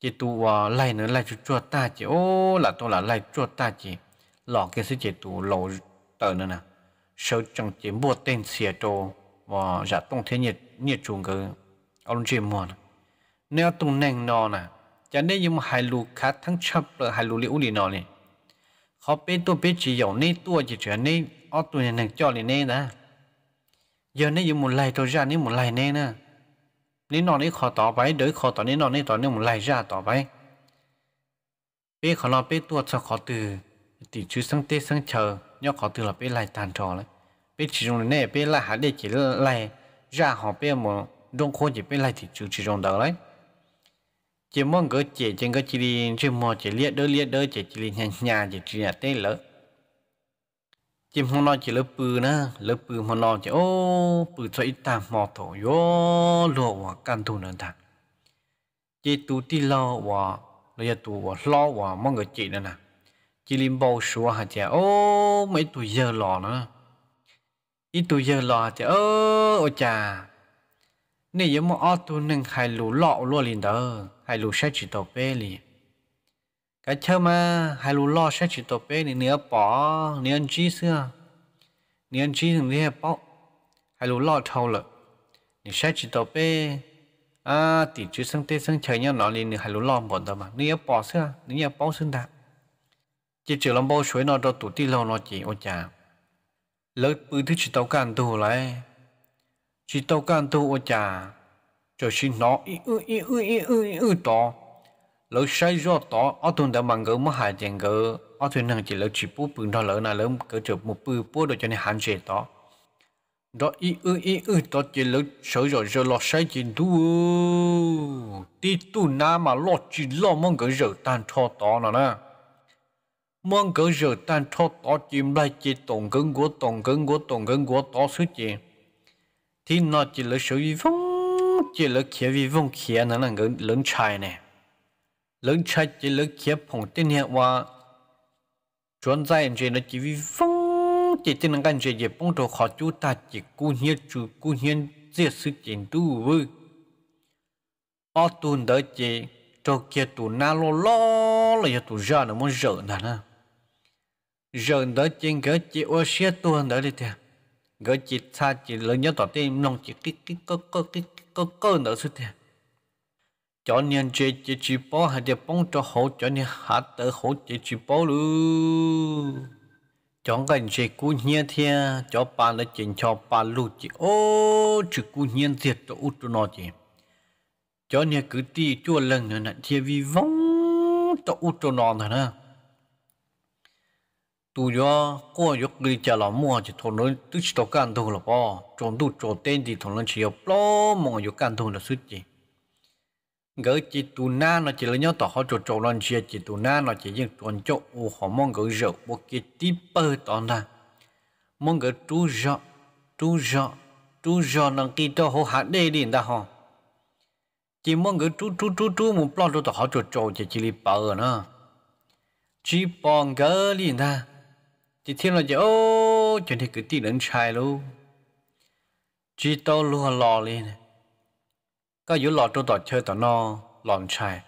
chỉ tu và lại nữa lại chú cho ta chỉ ô là tôi là lại cho ta chỉ lọ cái sự chỉ tu lột tờ nữa nè sợ chẳng chỉ mua tên xìa đồ và giả tông thế nhiệt nhiệt chuồng cơ ông chỉ mua nếu tung neng nó nè cho nên nhưng mà hai thăng chấp là hai lù liễu lì này khó biết tôi biết chỉ dầu nên tôi chỉ trở nên ở tôi này cho liền nên đó giờ nên dùng một lại tôi ra nên một lại nên nè nên nó nên khó tỏ bấy đối khó tỏ nên nó nên tỏ nên một lại ra tỏ bấy biết khó lo biết tôi sao khó từ thì chứ sáng tết sáng chờ nhớ khó từ là biết lại tàn trò đấy biết chỉ dùng này biết lại hạt để chỉ lại ra họ biết một đông khô chỉ biết lại thì chứ chỉ dùng đó đấy chỉ mong gỡ chỉ trên cái chỉ đi chỉ mò chỉ liệt đỡ liệt đỡ chỉ chỉ đi nhà nhà chỉ chỉ nhà tê lỡ chỉ mong nói chỉ lỡ bự nữa lỡ bự mà nói chỉ ô bự cho ít tạm mò thổ yo lộ và căn thu nền thằng chỉ tu ti lo và nó giờ tu và lo và mong gỡ chỉ nữa nè chỉ lim bao số hả chị ô mấy tuổi giờ lò nữa ít tuổi giờ lò chị ô ô chà nếu mà ở tu nâng hai lũ lọ luôn liền đó hai lù sẽ chỉ tổ bê lì cái chơi mà hai lù lo sẽ chỉ tổ bê thì nếu bỏ nếu ăn chi xưa nếu ăn chi thì nếu bỏ hai lù lo thâu lợ nếu sẽ chỉ tổ bê à tỷ chữ sang tê sang chơi nhau nó liền nếu hai lù lo bỏ tao mà nếu bỏ xưa nếu bỏ xưa ta chỉ chữ làm bao suối nó cho tụt đi lâu nó chỉ ô chà lớp bự thứ chỉ tàu can tu lại chỉ tàu can tu ô chà cho xin nó ý ư ý ư ý ư ý ư to lỡ sai do to ở tuần đã bằng gỡ mà hai tiền gỡ ở chỉ lỡ chỉ bút bừng đó lỡ nào lỡ cỡ một bự bút được cho nên hạn chế đó ý ư ý ư to chỉ lỡ sợ rồi giờ lo sai chỉ đủ tí mà lo chỉ lo mong gỡ giờ tan cho to nó nè mong gỡ giờ tan cho chỉ lại chỉ tổng cứng của tổng cứng của tổng cứng của to suốt chỉ thì nó chỉ lỡ sợ gì chỉ lỡ kia vì vong kia nó là người lớn trai nè lớn trai chỉ lỡ kia phòng tin hiệu và chuẩn ra anh chỉ nó chỉ vì vong chỉ tin năng cái gì gì bông đồ khó chú ta chỉ cú hiến chú cú hiến giết sự kiện tu với ở tuần đó chỉ cho kia tu na lo lo là giờ tu ra nó muốn rợ nè nè rợ đó trên cái chỉ ô xe tuần đó đi theo cái chỉ xa chỉ lớn nhất tỏ tên nông chỉ kí kí cơ cơ kí cơ cơ nợ xuất hiện cho nên chế chế chỉ bó hay chế bóng cho hỗ cho nên hạ tớ hỗ chế chỉ bó lu cho cái chế cú nhiên thì cho bà nó chỉnh cho bà lu chỉ ô chỉ cú nhiên thiệt cho út cho nó chỉ cho nên cứ ti chua lần nữa nè thì vì vong cho út cho nó thôi nè tu yo ko yo gri cha la mo chi thon no tu chi to kan thu la po chon tu chon ten di thon lan chi yo plo mo yo kan thu la su chi gỡ chỉ tu na nó chỉ là nhớ tỏ họ chỗ chỗ lần chia chỉ tu na nó chỉ những tuần chỗ u họ mong gỡ rượu bộ kia tí bơ tòn ra mong gỡ chú rõ chú rõ chú rõ nâng kỳ cho họ hạt đê đi ta họ chỉ mong người chú chú chú chú muốn plon cho tao họ chỗ chỗ chỉ chỉ li bơ nữa chỉ bong cái gì ta chỉ thiên là chỉ ô chuyện thì cứ tin đến trai luôn chỉ tao luôn lò lên có yếu lò trâu tỏ chơi tỏ no lòn trai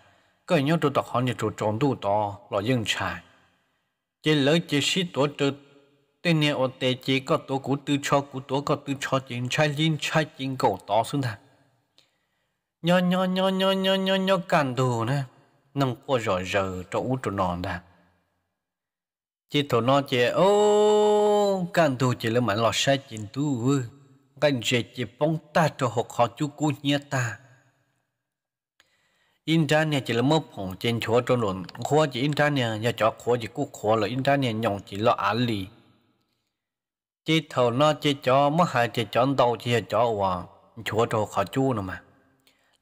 có yếu trâu tỏ khó nhiệt trâu trốn đủ tỏ lò dương trai chỉ lỡ chỉ xí tổ trâu tên nè ô tê chỉ có tổ cú tư cho cú tổ có tư cho chính trai liên trai chính cổ tỏ xuống thằng nhỏ nhỏ nhỏ nhỏ nhỏ nhỏ nhỏ cản đồ nè nâng qua rồi giờ út trâu nòn thằng chỉ thổ nó chỉ ô càng thu chỉ là mà lọt sai chỉ tu càng chỉ chỉ phong ta cho học họ chú cú nhớ ta in ra nè chỉ là mơ phong trên chỗ cho nổn khó chỉ nè nhà cho khó chỉ cú khó là nè nhộng chỉ là án lì chỉ thổ nó chỉ cho mất hai chỉ cho đầu chỉ cho hòa chỗ cho họ chú nữa mà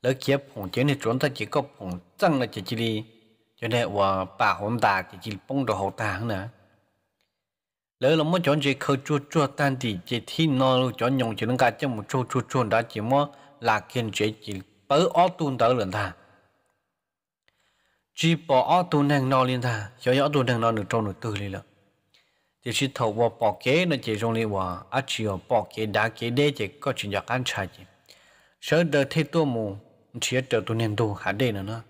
lỡ kiếp phong trên thì chúng ta chỉ có phong tăng là chỉ chỉ đi cho nên là bà hôm ta thì chỉ bông đồ hậu ta nữa lỡ là muốn chọn chơi khơi chua chua tan thì chơi thi nó chọn nhông chỉ nó cả cho một chua chua chua đã chỉ mua là kiên chế chỉ bớ ó tuôn tới lần ta chỉ bỏ ó tuôn hàng nó lên ta cho ó tuôn hàng nó được trong được tư lên lận thì chỉ thầu vào bỏ kế nó chỉ trong lên và á chỉ ở bỏ kế đá kế đế chỉ có chuyện giặc ăn trái chỉ sợ đợi thế tôi mù chỉ đợi tôi nên tôi hả đây nữa nữa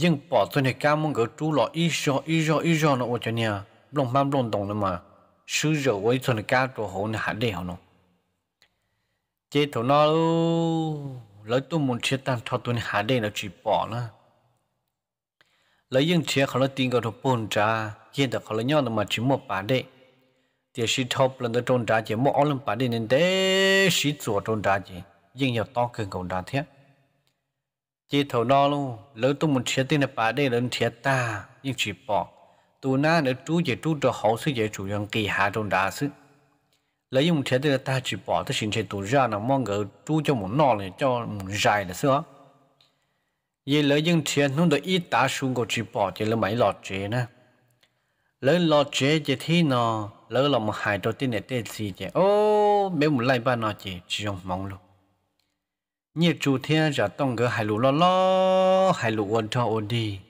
nhưng bỏ tôi này cá muốn gỡ trú lọ ít gió ít gió ít gió nó cho nha lòng mam lòng đồng nữa mà sứ rượu với tôi này cá đồ hổ này hạt đẻ nó chế thổ nó lấy tôi muốn chia tan cho tôi này hạt đẻ nó chỉ bỏ nó lấy những chia khó nó tin cái đồ bồn ra hiện tại khó nó nhau mà chỉ một bà đẻ thì sĩ thop lần đó trôn ra chỉ một ông lần bà đẻ nên để sĩ chuột trôn ra chỉ nhưng nhiều to cần cầu ra thế chỉ thầu no luôn lỡ tôi muốn thiệt tiền là bà đây lớn thiệt ta nhưng chỉ bỏ tu na nữa chú về chú cho hậu sự về chủ nhân kỳ hạ trong đá sự lỡ dùng thiệt tiền là ta chỉ bỏ tôi xin chơi tu ra là mong ngờ chú cho muốn nọ này cho muốn dài là sao vậy lỡ dùng thiệt nó được ít ta xuống có chỉ bỏ chỉ là mấy lọt chế nè lỡ lọt chế thì thi nó lỡ làm một hai đầu tiên là tên gì chứ ô mấy một lại ba nó chỉ chỉ dùng mong luôn nhiều chủ thiên giả tông gỡ hải lũ lo lo hải lũ ổn thọ ổn đi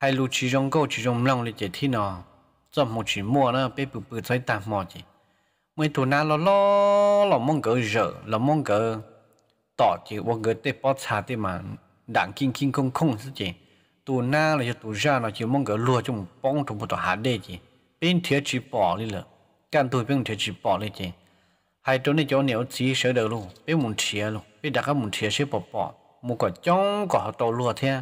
hải lũ chỉ rong câu chỉ rong lòng để chết thi nó cho một chỉ mua nó bị bự bự thấy tạm mò chỉ mấy thù na lo lo lo mong gỡ rỡ lo mong gỡ tỏ chỉ ổn gỡ tê bó xà tê mà đảng kinh kinh không không sự chỉ tù na là cho tù ra nó chỉ mong gỡ lùa trong bóng trong một tòa hạ đê chỉ bên thiệt chỉ bỏ đi lợ can tôi bên thiệt chỉ bỏ đi chỉ hai chỗ này chỗ nào chỉ sửa được luôn biết muốn chia luôn biết đặt cái muốn chia sẽ bỏ bỏ mua cái cái có đầu lúa thế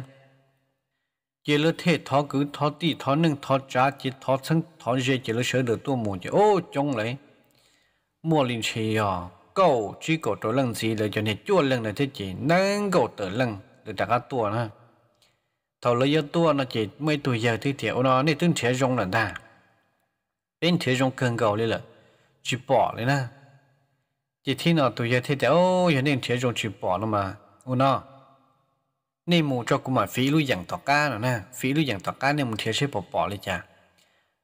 chỉ là thế thọ cứ thọ đi thọ nâng thọ trả chỉ thọ sân thọ dễ chỉ là sửa được tôi muốn chứ ô chống lấy mua linh chi à câu chỉ có chỗ lần gì là cho nên chua lần này thế chỉ nâng cầu tự lần được đặt cái tua nữa thầu lấy tua nó chỉ mấy tuổi giờ thì thiểu nó nên tương thế rong là ta bên thế rong cần cầu lên là chỉ bỏ lên nè chỉ thi nó tụi giờ thế đéo giờ nên thế trong chịu bỏ nó mà u nó nên mù cho cũng mà phí lui dạng tọt cá rồi nè phí lui dạng tọt cá nên mù thế sẽ bỏ bỏ đi cha,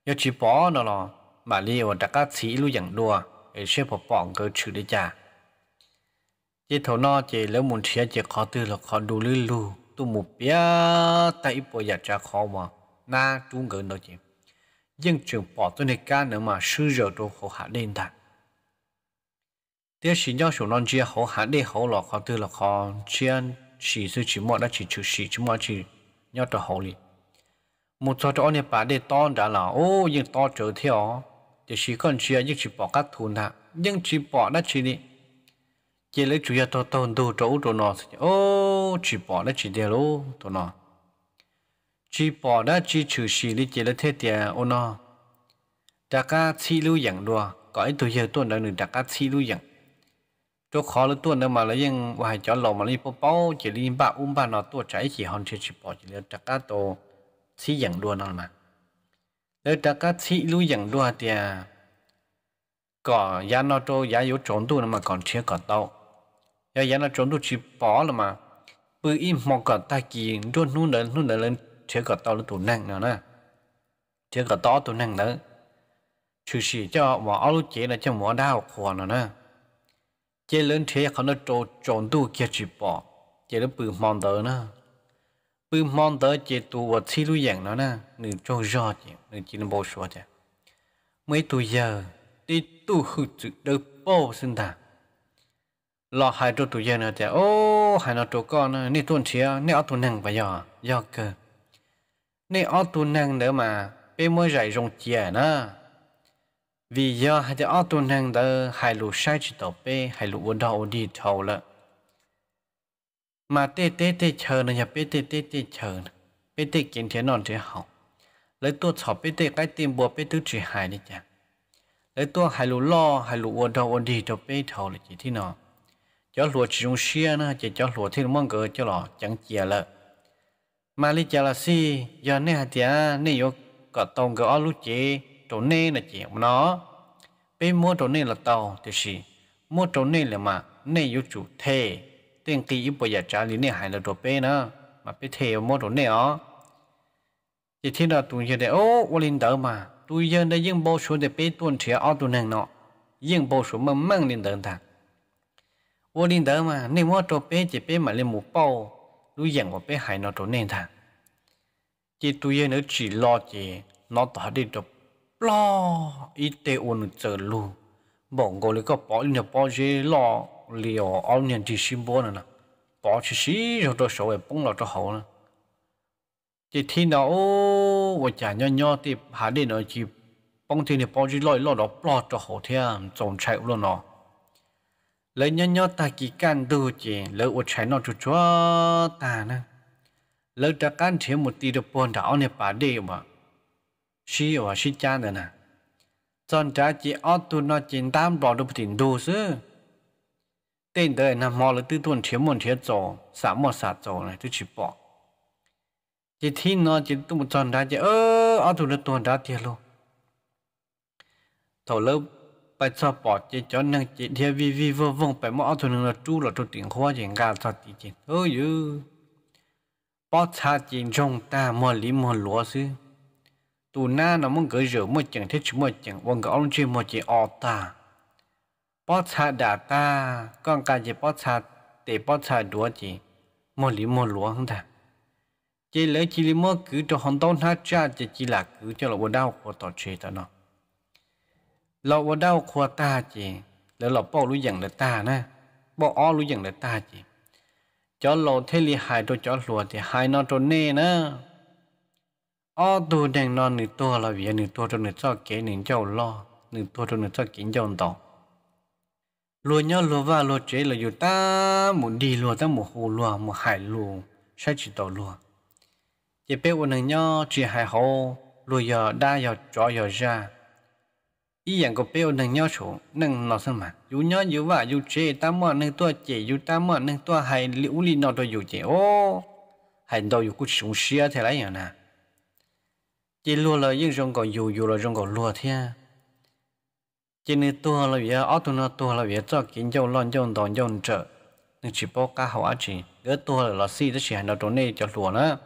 giờ chịu bỏ nó lo mà đi ở đặc cá chỉ lui dạng đùa để sẽ bỏ bỏ cơ chịu đi cha, chỉ thầu nó chỉ nếu muốn thế chỉ khó tư là khó đủ lưu lưu tụ mù bia tại bộ giờ cha khó mà na chúng gần đó chỉ nhưng trường bỏ tôi này cá nữa mà sư giờ đồ khổ hạ lên thật tiếc xin nhau sổ non chia hậu hán đi hậu lọ khó tư là khó chia chỉ sư chỉ mua đã chỉ chữ chỉ chỉ mua chỉ nhau trò hậu li một số chỗ này bà để to đã là ô nhưng to trở theo thì chỉ còn chia nhưng chỉ bỏ các thun hạ nhưng chỉ bỏ đã chỉ đi chỉ lấy chủ yếu to tồn đồ chỗ chỗ nó ô chỉ bỏ đã chỉ đi luôn chỗ nó chỉ bỏ đã chỉ chữ chỉ đi chỉ lấy thế tiền ô nó đặc cách chi lưu dạng đồ có ít tuổi giờ tuần đã nửa đã cả chi lưu dạng chỗ khó là tuần nữa mà lấy những vài chó lò mà lấy bố bố chỉ lấy ba um ba nó tua trái chỉ hòn chỉ chỉ bỏ chỉ lấy tất cả tổ xí dạng đua nó mà để tất cả xí lưu dạng đua thì à, có giá nó chỗ giá yếu trốn tu mà còn chưa còn tàu giá giá nó trốn tu chỉ bỏ là mà bự im mò còn ta kỳ đua nu nở nu nở lên chưa còn tàu là tụ năng nữa nè chưa còn tàu tụ năng nữa chú sĩ cho mà áo chế là cho mỏ đau khổ nữa nè chế lớn thế khó nó trộn trộn đủ kia chỉ bỏ chế lớn bự mòn tớ nữa, bự mòn tớ chế tu ở chi lưu dạng nó nè nửa trộn rõ chế nửa chỉ là bố số chế mấy tu giờ đi tu hư chữ đỡ bố sinh thà lo hai trộn tu giờ nữa chế ô hai nó trộn con nó nè tuần chia nè ở tu năng và giờ giờ cơ nè ở tu năng nữa mà bé mới dạy rong chia nữa vì giờ hai đứa ở tuần hàng đó hai lũ sai chỉ tổ bê hai lũ buồn đau đi thầu lợ mà tê tê tê chờ này nhà bê tê tê tê chờ bê tê kiến thế nón thế học lấy tua chọc bê tê cái tim bùa bê tứ chỉ hại đi chả lấy tua hai lũ lo hai lũ buồn đau đi thầu bê thầu là chỉ thế nào cho lúa chỉ dùng xe nó chỉ cho lúa thì mong cơ cho lọ chẳng chia lợ mà lý chả là si giờ này hai giờ này yo cả tông cỡ lúc chế chỗ này là chỉ nó bên mua chỗ này là tàu thì gì mua chỗ này là mà này yêu chủ thế tên kỳ yêu bây giờ trả lý này hay là đồ bê nữa mà bê thế mua chỗ này ó chỉ thiên là tụi giờ để ô ô linh đỡ mà tụi giờ đây dân bao số để bê tuần trẻ ở tụi nàng nọ nhưng bao số mà mang linh đỡ thằng ô linh đỡ mà nên mua chỗ bê chỉ bê mà lên một bao tụi giờ của bê hay nó chỗ này thằng chỉ tụi giờ nó chỉ lo chỉ nó tỏ đi chỗ ลออีเตอันเจอลูบอกกเลยก็ปอยเนี่ยปอยเจอลอเลียวเอาเนี่ยที่ชิมบนน่ะปอยชิชิตัวสวยปุ่งเราจะัวหนะจีที่เราโอ้ว่าจะย้อนย้อนที่หาดีเนาะจีปงที่เนี่ยปอยจีลอยลอดปลอตัวหัเที่ยงจงใช้รู้เนาะเลยย้อนย้อนตากีกันดูจีเลยว่าใช้เนอะจุดจ้อตานะเลยจากการเที่ยวมุดตีดปนแต่เอาเนี่ป่าเดียวมาชีว่าชิจ้าเนนะจนจะาจีออตุนอจิน ตามบอกดูปตินดูซื้อเต้นเดินนะมอเลยตื้อต้นเทียมมนเทียโจสามมอสาโจเลยตี่ชิปอจีที่นอจีตุ้มจนจ้าจีเอออตุนตัวจาเทียโลถ้าเราไปสอบปอดจีจนนั่งจีเทียวีวีว์วงไปมออตุนละจู้ละตุติงหัวจีงกาสอดจีจีเอออยู่ปอดชาจีจงตามอลิมอหลัวซื้อตัวน้านมึงก็เยอะม่กจังเทไม่กจังวังก็อ่อนชีม่กจีออตาปอชาดาตาก็การจีปอชาเตปอชาดัวจีมอลิมอลวงเาอะจเลยจีลิมกคือจะหงต้นฮ้าจ้าจะจีหลัก คือจะเราวัดเอาขวต่อเชตอนะเราวัดเอาขวตาจีแล้วเราป้อรู้อย่างเดตานะป้ออ้อรู้อย่างเดตาจีจอเราเทลีหายตัวจอหลัวที่หายนอตัวเน่นะ ở ờ, tu đen non nửa tua là vì nửa tua trong nửa cho kể nửa cho lo nửa tua trong nửa cho kể châu tàu lúa nhớ lúa và lúa chế là dù ta muốn đi lúa ta một hồ lúa một hải lúa sẽ chỉ tàu lúa chỉ biết của nàng nhớ chỉ hải hồ lúa giờ đa giờ cho giờ ra ý dạng có biết nàng nhớ chỗ nàng nó sao mà dù nhớ dù và dù chế ta mua nàng tua chế dù ta mua nàng tua hải liễu li nó tôi dù chế ô hải đâu dù cũng súng xia thế này nhở nào chỉ lúa là những rong cỏ dù dù là rong cỏ lúa thế chỉ nên tua là việc ở tu nó tua là việc cho kiến châu lon châu đòn châu trợ nên chỉ bao cá hậu chỉ gỡ tua là là xí đó chỉ hành đó này cho lúa nữa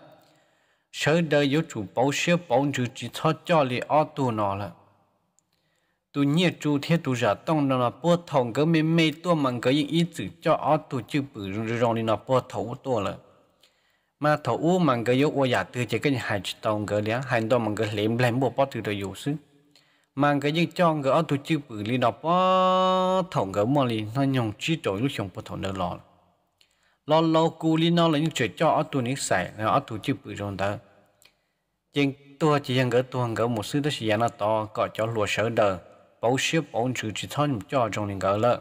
sớ đời yếu chủ bao xíu bao chữ chỉ cho cho li ở tu nó là tu nhiệt chu thiết tu giả tông nó là bố thòng cái mê mê tua mà cái ý chữ cho ở tu chữ bự rong đi nó bố thấu tua là mà thổ u mà cái yếu của giả từ chỉ cái hành động cái liền hành động mang cái lém lém bộ bắt từ đó yếu sư mang cái những trong cái ở tu chữ bự li đó bỏ thổ cái mà li nó nhung chi trội lúc chồng bắt thổ nó lo lo lo cù li nó là những chuyện cho ở tu nick sải là ở tu chữ bự rồi đó nhưng tôi chỉ rằng cái tuần cái một sư đó chỉ là to có cho lúa sở đời bảo ship bảo chủ chỉ thân cho trong những cái lợi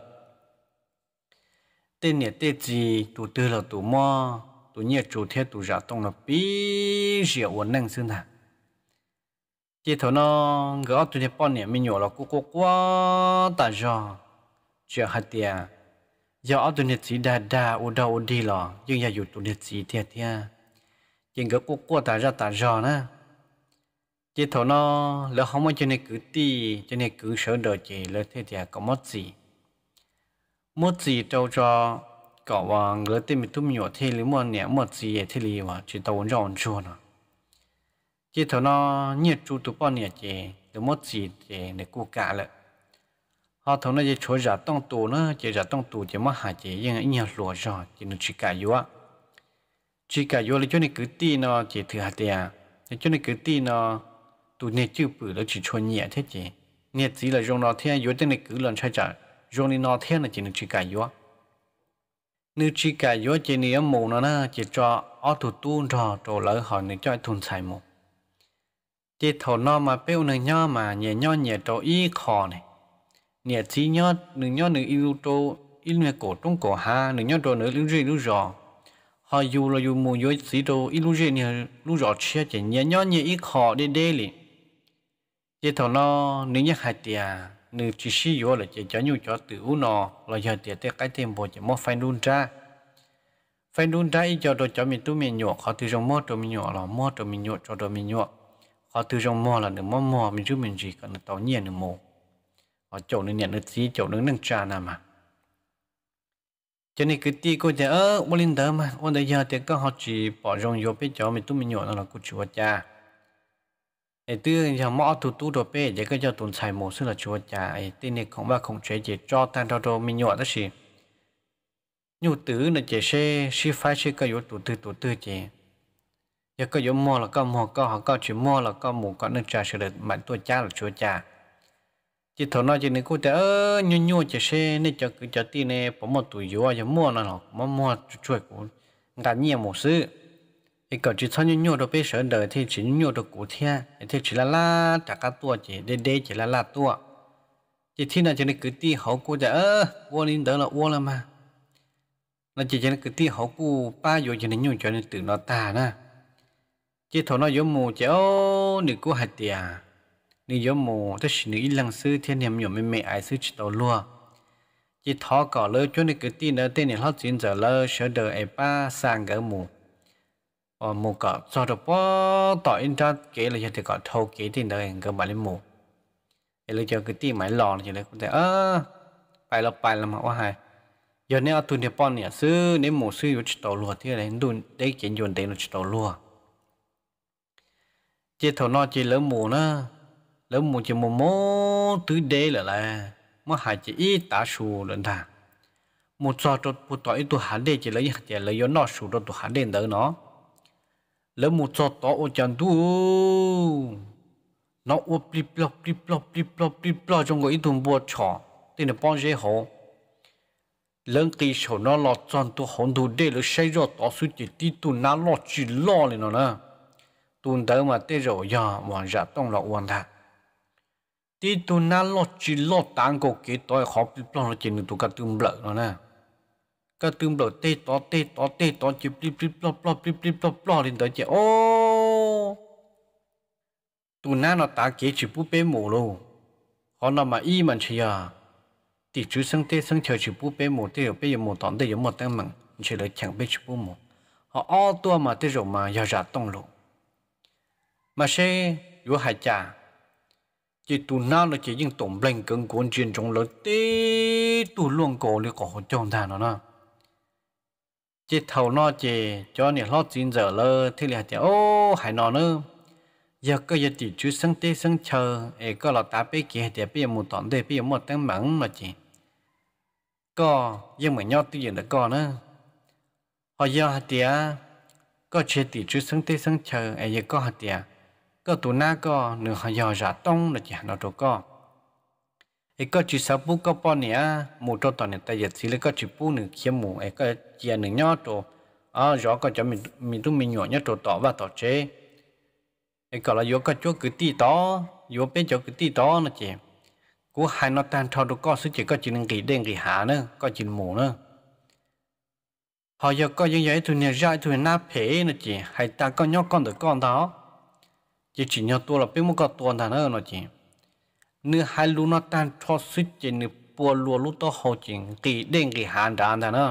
tên này tên gì tụ tư là tụ mò tu nhẹ chủ thế tu giả tông là bí rượu uống năng xương thà chỉ thấu nó gỡ tu thế bao nhẹ mình nhổ là cô cô quá ta do chuyện hạt tiền do tu nhẹ chỉ đa đa u đau u đi lò nhưng giờ dù tu nhẹ chỉ thiệt thiệt chỉ gỡ cô cô ta ra ta do nữa chỉ thấu nó lỡ không có cho nên cứ ti cho nên cứ sợ đời chỉ lỡ thế thì có mất gì mất gì đâu cho và người 搞哇，我对面都没有听，你莫念莫职业听哩哇，就到我这样做呢。chỉ thằng nó nhiệt chú tụ bao nhiệt gì, tụ mất gì gì để cố cả lợ. họ thằng nó chỉ chỗ giả tông tù nó chỉ giả tông tù chỉ mất hại chỉ nhưng nhiều lúa rồi chỉ nó chỉ cả vô á chỉ cả vô là chỗ này cứ ti nó chỉ thừa hạt tiền thì chỗ này cứ ti nó tụ nhiệt chưa bự nó chỉ cho nhiệt thế chỉ nhiệt gì là dùng nó thế vô thế này cứ lần sai trả dùng nó thế là chỉ nó chỉ cả vô nếu chỉ cả yếu chỉ nếu mù nó na chỉ cho ở thủ tu rò trổ lỡ hỏi nếu cho thun xài mù chỉ thổ nó mà bêu nửa nho mà nhẹ nho nhẹ trổ y khó này nhẹ chỉ nho nửa nho nửa yêu trổ in mẹ cổ trong cổ ha nửa nho trổ nửa lưu rì lưu rò họ dù là dù mù yếu chỉ trổ y lưu rì nửa lưu rò chia chỉ nhẹ nho nhẹ y khó đi đê liền chỉ thổ nó nửa nhắc hai tiệt nữ chỉ sử dụng là chỉ cho nhu cho tự u nọ là giờ tiệt tiệt cái thêm bộ chỉ mua phải đun ra phải đun ra cho đồ cho mình tu mình nhọ khó từ trong mua cho mình nhọ là mua cho mình nhọ cho đồ mình nhọ khó từ trong mua là được mua mua mình chứ mình gì còn là tàu nhiên được mù ở chỗ nên nhận được gì chỗ nên nâng trà nào mà cho nên cứ ti cô chỉ ơ bố linh đỡ mà ôn đấy giờ thì các họ chỉ bỏ trong vô biết cho mình tu mình nhọ là cô chủ cha ai tư nhà mỏ tu đồ bê để cái cho tồn xài mổ sư là chúa cha ai này không ba không chế chỉ cho tan đó đồ mình nhọ đó gì nhu tử là chỉ xe xe phái xe cái yếu tu tư tu tư chỉ cái yếu mò là có mò có họ có chỉ mò là có mù có nước trà sự được mạnh tua cha là chúa cha chỉ thọ nói chỉ nên cô ta nhu nhu chỉ xe nên cho cho tin này bỏ một tuổi yếu giờ mua là họ mua mua chuột cũng đã nhiều mổ sư thì có chỉ sau những nhiều đồ bây giờ đời thì chỉ nhiều đồ cũ thế à. thì chỉ là la chả cá tua chỉ đê đê chỉ là la tua chỉ thiên là chỉ nên cứ ti hậu cũ chả ơ uo lên đó là uo mà nó chỉ chỉ nên cứ ti hậu cũ ba giờ chỉ là nhiều cho nên tự nó tà nè chỉ thầu nó giống mù chả ô nữ cũ hạt tiề nữ giống mù tất chỉ nữ ít lăng sư thiên niệm nhiều mẹ mẹ ai sư chỉ tàu lua chỉ thọ cỏ lơ cho nên cứ ti nữa tên này lót chuyện giờ lơ sợ đời ai ba sang gỡ mù ờ mù cả cho được bó tỏ in ra kế là cho được có thâu kế thì đời hình cơ bản lên mù để lấy cho cái tí máy lò này lấy cũng thể ơ phải là phải là mà quá hài giờ nếu tôi đi bọn nhỉ sư nếu mù sư có chút đầu lùa thì là đun đấy chuyện chuyện đấy nó chút đầu lùa chỉ thầu nó chỉ lỡ mù nữa lỡ mù chỉ mù mô thứ đế là là mà hai chỉ ít tá sù lần thang. một cho trò một tỏi tu hán đế chỉ lấy chỉ lấy gió nọ sù đó tu hán đế đỡ nó lỡ một trò to ô chẳng đu nó ô blip blop blip blop blip blop blip blop trong người thùng bùa chỏ tên là bao dễ hồ lớn kỳ sổ nó lọt tròn tu hồn tu đê lỡ xây rồi tỏ suy chỉ tí tu ná lọt chỉ lo lên nó nè tuần tới mà tê rồi giờ mà dạ tông lọ hoàn thà tí tu ná lọt chỉ lọt tán cổ kế tối khó blip blop nó chỉ được tu cả tu blợ nó nè ta tương đổi tê to tê to tê to chip lip lip lop lop lip lip lop lop lên tới chị ô tụ na nó ta kế chip búp bê mồ lô họ nó mà y mà chị à thì chú sang tê sang chờ chip búp bê mồ tê ở bây mồ mù tỏn tê giờ mồ tăng mặn chỉ là chẳng biết chip búp mù họ o tua mà tê rồi mà giờ ra tông lô mà xe yếu hai chả chỉ tụ na nó chỉ những tổng blank cứng cuốn chuyên trong lớn tê tụ luôn cổ đi cổ chồng thà nó nào chị thầu nó chị cho nè lót chín giờ lơ thì là chị ô hải nọ nữa giờ có giờ chị chú sáng tê sáng chờ ấy có là ta biết kia thì bây giờ một tuần đây bây giờ một tháng mặn mà chị có giờ mình nhau tự nhiên là có nữa họ giờ hạt tía có chế tỷ chú sáng tê sáng chờ ấy giờ có hạt tía có tụ na có nửa họ giờ giả tông là chị nó tụ có ấy có chỉ sáu bút có bao nè một trâu toàn là tay giật xí lấy có chỉ bút nè kia mù ấy có chia nè nhó trâu à rõ có cho mình mình tu mình nhỏ nhó trâu tỏ và tỏ chế ấy có là gió có chỗ cứ ti tỏ gió bên chỗ cứ ti tỏ nữa chứ cú hai nó tan thao đồ có sự chỉ có chỉ nâng kỳ đen kỳ hạ nữa có chỉ mù nữa họ giờ có những cái tụi nè ra tụi nè phê nữa chứ hay ta có nhó con được con đó chỉ chỉ nhó tua là biết mua con tua thằng nữa nó chị นื้อหาลูนัดตันทอดสิเจนปัวลัวลุตโตฮจิงกีเด้งกีหานดานแต่เนาะ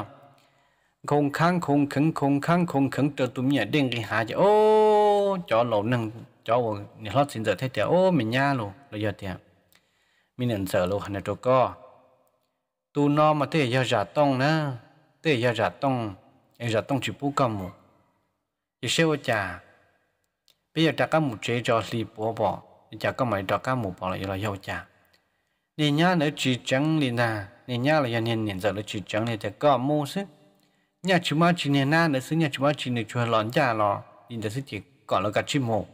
คงค้างคงขึงคงค้างคงขึงเจอตุ้มเนี่ยเด้งกีหาจะโอ้จอเหล่านั่งจอเนี่ยรอดสินเสือเท่เดียวโอ้มันยาลูเราเยอะเดียวมีหนึ่งเสือลูหันตัวก็ ตูนอมาเตยยาจัดต้องนะ เตยยาจัดต้องยาจัดต้องจีบผู้กำมูจะเชื่อว่าจ่าไปอยากจะกำมูเจจอสีปัวบอก chả có mày đó cá mù bỏ lại là dâu chả đi nhá nữa chỉ trắng đi nà đi nhá là nhân hiện hiện giờ nó chỉ trắng này chả có mù sức nhà chúng ta chỉ nên na nữa xứ nhà chúng ta chỉ được chùa lớn chả lò đi nữa xứ chỉ còn là cái chim mù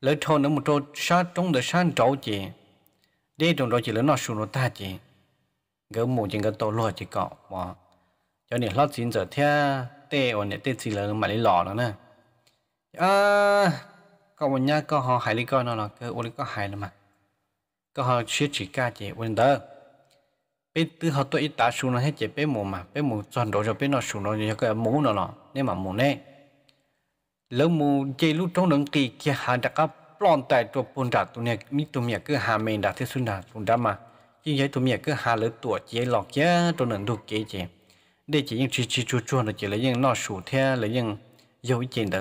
lỡ thôi nữa một chỗ sát trong đời san chỗ chị đi trong đó chỉ lỡ nó xuống nó ta chị gỡ mù chỉ gỡ tổ lúa chỉ có mà cho nên lót xin giờ theo tê ổn để tê xì lỡ mà lấy lò nữa nè à có một nhá có họ hải lý coi nó là cái ô lý có hải là mà có họ chia chỉ ca chỉ quên đó bên từ họ tôi ít tá xuống nó hết chỉ bên mù mà bên mù chọn đồ cho bên nó xuống nó như cái mũ nó là nên mà mũ này lỡ mù chơi lúc trong đường kỳ kia hà đặc áp plon tại chỗ phun đạt tụi này mi tụi mẹ cứ hà mình đạt thế xuống đạt phun đã mà nhưng vậy tụi mẹ cứ hà lỡ tuổi chế lọt chứ tụi nâng được kế chế để chỉ những chi chi chua chua nó chỉ là những nó sủ theo là những dấu chuyện đó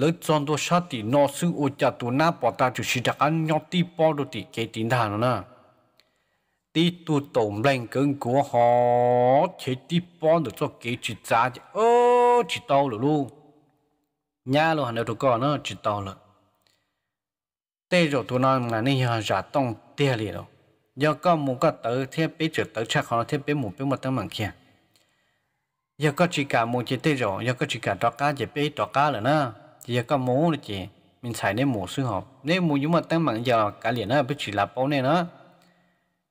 lỡ chọn đồ sát thì nó sư ô chả tù na bỏ ta chú sĩ đặc ăn nhọt tì bỏ đồ tì kê tín thà nó nà. Tì tù tổng lành gần của họ chế tì bỏ đồ cho kê chỉ giá chứ ơ chỉ tàu lỡ luôn. Nhà lỡ hẳn đều có nó chỉ tàu lỡ. Tê rồi tù nó ngà nì hả giả tông tê lì đâu. Giờ có một cái tớ thêm bế trở tớ chắc họ thêm bế một bế một tớ mạng kia giờ có chỉ cả một chế tê rồi giờ có chỉ cả đó cá chế bế đó cá rồi nữa giờ có mũ nữa chị mình xài nên mũ sư hộp nên mũ nhưng mà tăng bằng giờ cả liền nó biết chỉ là bao này nó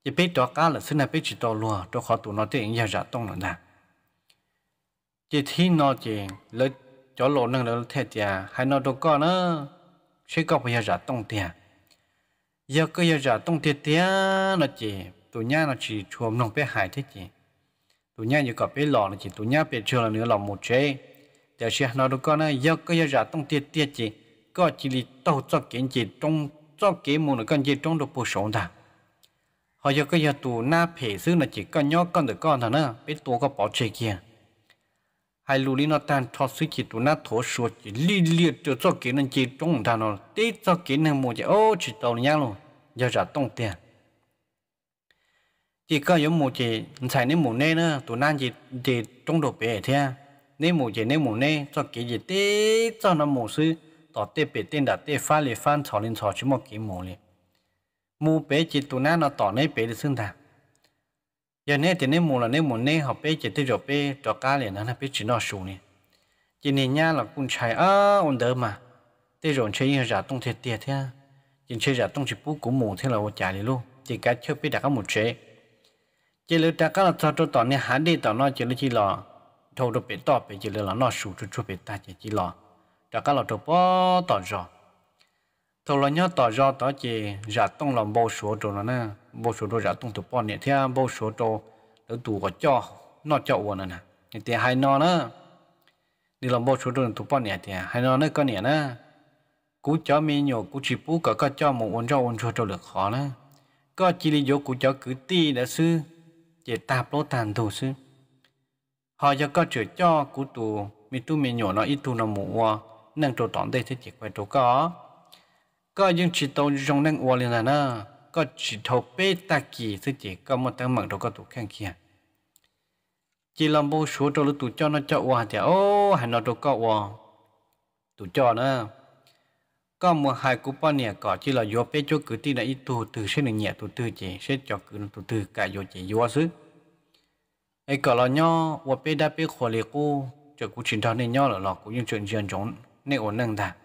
chỉ biết đó cá là xưa là biết chỉ to lùa cho khó tụ nó thì tiền giờ dạ tông là nào chỉ thi nó chỉ lấy chỗ lộ năng là thế thì hay nó đâu cá nó sẽ có bây giờ tông tiền giờ cứ giờ tông tiền tiền nó chỉ tụi nhá nó chỉ chuồng nông bé hại thế chị tụi nhá như có bé lò nó chỉ tụi nhá bé chưa là nữa lò một chế giờ xe nó đâu có nó giờ có giờ ra tông tiệt tiệt gì có chỉ là tàu cho kiến chỉ trong cho kế mù nó con gì trong được bổ sống ta họ giờ có giờ tù na phê xứ là chỉ con nhóc con được con thằng nữa biết tù có bỏ chơi kia hai lũ nó tan cho suy chỉ tù na thổ suột chỉ li liệt cho cho kế nên chỉ trong thằng nó tết cho kế nên mù chỉ ô chỉ tàu nhá luôn giờ ra tông tiền chỉ có giống mù chỉ xài nên mù nê nữa tù na chỉ để trong đồ bể thế nếu mù chỉ nên mù nè cho cái gì tê cho nó mù sư tỏ tê bể tên đã tê pha lì phan thọ lên thọ chứ một cái mù liền mù bể chỉ tụ na nó tỏ nấy bể được xưng thà giờ nè thì nếu mù là nè mù nè họ bể chỉ tê rồi bể cho cá liền nó bể chỉ nó sù nè chỉ nè nha là cũng chạy à ổn đỡ mà tê rồi chơi giả tung thiệt tiệt thế chỉ chơi giả tung chỉ bú cũng mù thế là ô trả liền luôn chỉ cái chưa bể đã có một chế chỉ lỡ đã có là cho tôi tỏ nè hà đi tỏ nó chỉ là chỉ lò thâu đồ bể tỏ bể chỉ là nó sụt cho cho bể ta chỉ chỉ là trả các lọ đồ bó tỏ rò thâu là nhớ tỏ rò tỏ chỉ giả tông làm bao số đồ nó nè bao số đồ giả tông tụ bó nè theo bao số đồ đỡ tụ có cho nó cho uổng này nè thì hai nó nữa đi làm bao số đồ tụ bó nè thì hai nó nữa có nè nè cú cho mi nhổ cú chỉ bú cả các cho một uốn cho uốn cho đồ được khó nữa có chỉ lý do cú chó cứ ti đã sư chỉ tạp lỗ tàn thù sư họ giờ có chữ cho cú tù mi tu mi nhổ nó ít tu nó mù wa nâng trâu tỏn đây thế chỉ quay trâu có có những chỉ tàu trong nâng wa liền là nè có chỉ tàu bê ta kỳ thế chỉ có một tấm mặn trâu có tụ khen kia chỉ làm bố số trâu lúc tụ cho nó cho wa thì ô hà nó trâu có wa tụ cho nè có một hai cú bao nè có chỉ là vô bê cho cứ tin là ít tu từ sẽ là nhẹ tụ từ chỉ sẽ cho cứ tụ từ cả vô chỉ vô sức ấy cả là nhau và bé đã bé khỏe liệt cô cho cô chuyển thằng này nhau là nó cũng những chuyện chuyện chốn nên ổn năng ta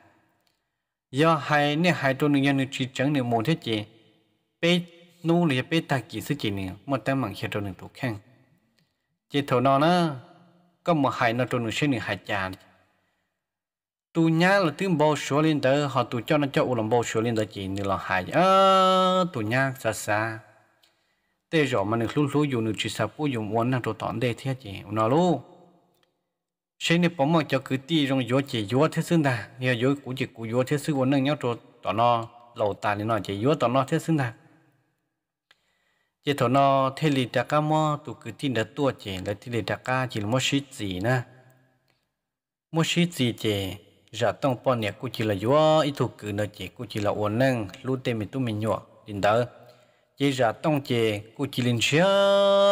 do hai nên hai tôi nên nhân chỉ chẳng nên muốn thế chị bé nu là bé ta kỹ sư chị nè mà ta mảng khi tôi nên tổ khang chị thầu nó nữa có một hai nó tôi nên sẽ nên hai cha tu nhá là tiếng bao số lên tới họ tu cho nó cho u bao số lên tới chị nên là hai à tu nhá xa xa tê rõ mà nực lú lú dùng nực chỉ sa bù dùng muốn năng trộn tản đề thế chị nào lú xe này bấm mà cho cứ ti trong gió chỉ gió thế xưng ta nhờ gió cũ chỉ cũ gió thế xưng muốn năng nhau trộn tản nó lầu ta thì nó chỉ gió tản nó thế xưng ta chỉ tản nó thế lì đặc ca mò tụ cứ tin đã tua chỉ là thế lì đặc ca chỉ là mua xí gì nè mua xí gì chỉ giờ tông bọn nhà cũng chỉ là gió ít thuộc cứ nó chỉ cũng chỉ là ổn năng lú tê mình tụ mình nhọ đến đó chỉ ra tông chế cô chỉ linh chia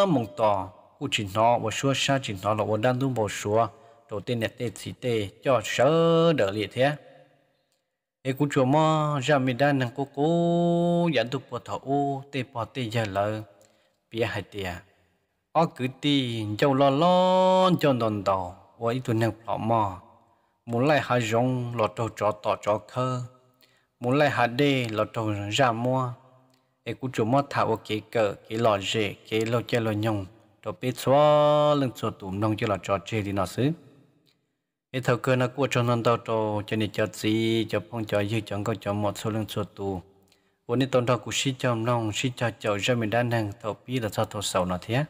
mong tỏ cô chỉ nó và xua xa chỉ nó là ổn đang đúng bầu xua đầu tiên là tê chỉ tê cho sớ đỡ liệt thế thế cô chùa mò ra mình đang nàng cô cố dẫn tụ bộ thọ u tê bỏ tê giờ lợ bia hai tia ở cứ ti châu lo lo cho đòn tàu và ít tuần năng bỏ mò muốn lại hạ rong lọt đầu chó tỏ chó khơ muốn lại hạ đê lọt đầu ra mua ai cũng chủ mót thảo cái cờ cái lò rể cái lò chơi lò nhung rồi biết xóa lưng xóa tụm nông chơi lò trò chơi thì nó xứ cái thầu cơ nó của cho non tao trò cho nên cho gì cho phong cho dư chẳng có cho một số lưng xóa tụ vốn nên tao đó cũng xí cho nông xí cho chậu ra mình đan hàng thầu biết là sao thầu sầu nó thế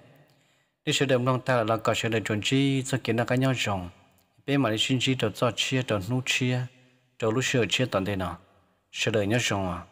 nếu sự đậm nông ta là có sự đậm chuẩn chi cho kiến nó cá nhau rồng bên mà đi sinh chi đồ cho chia đồ nút chia đồ lúc sửa chia toàn thế nào sự đời nhau rồng à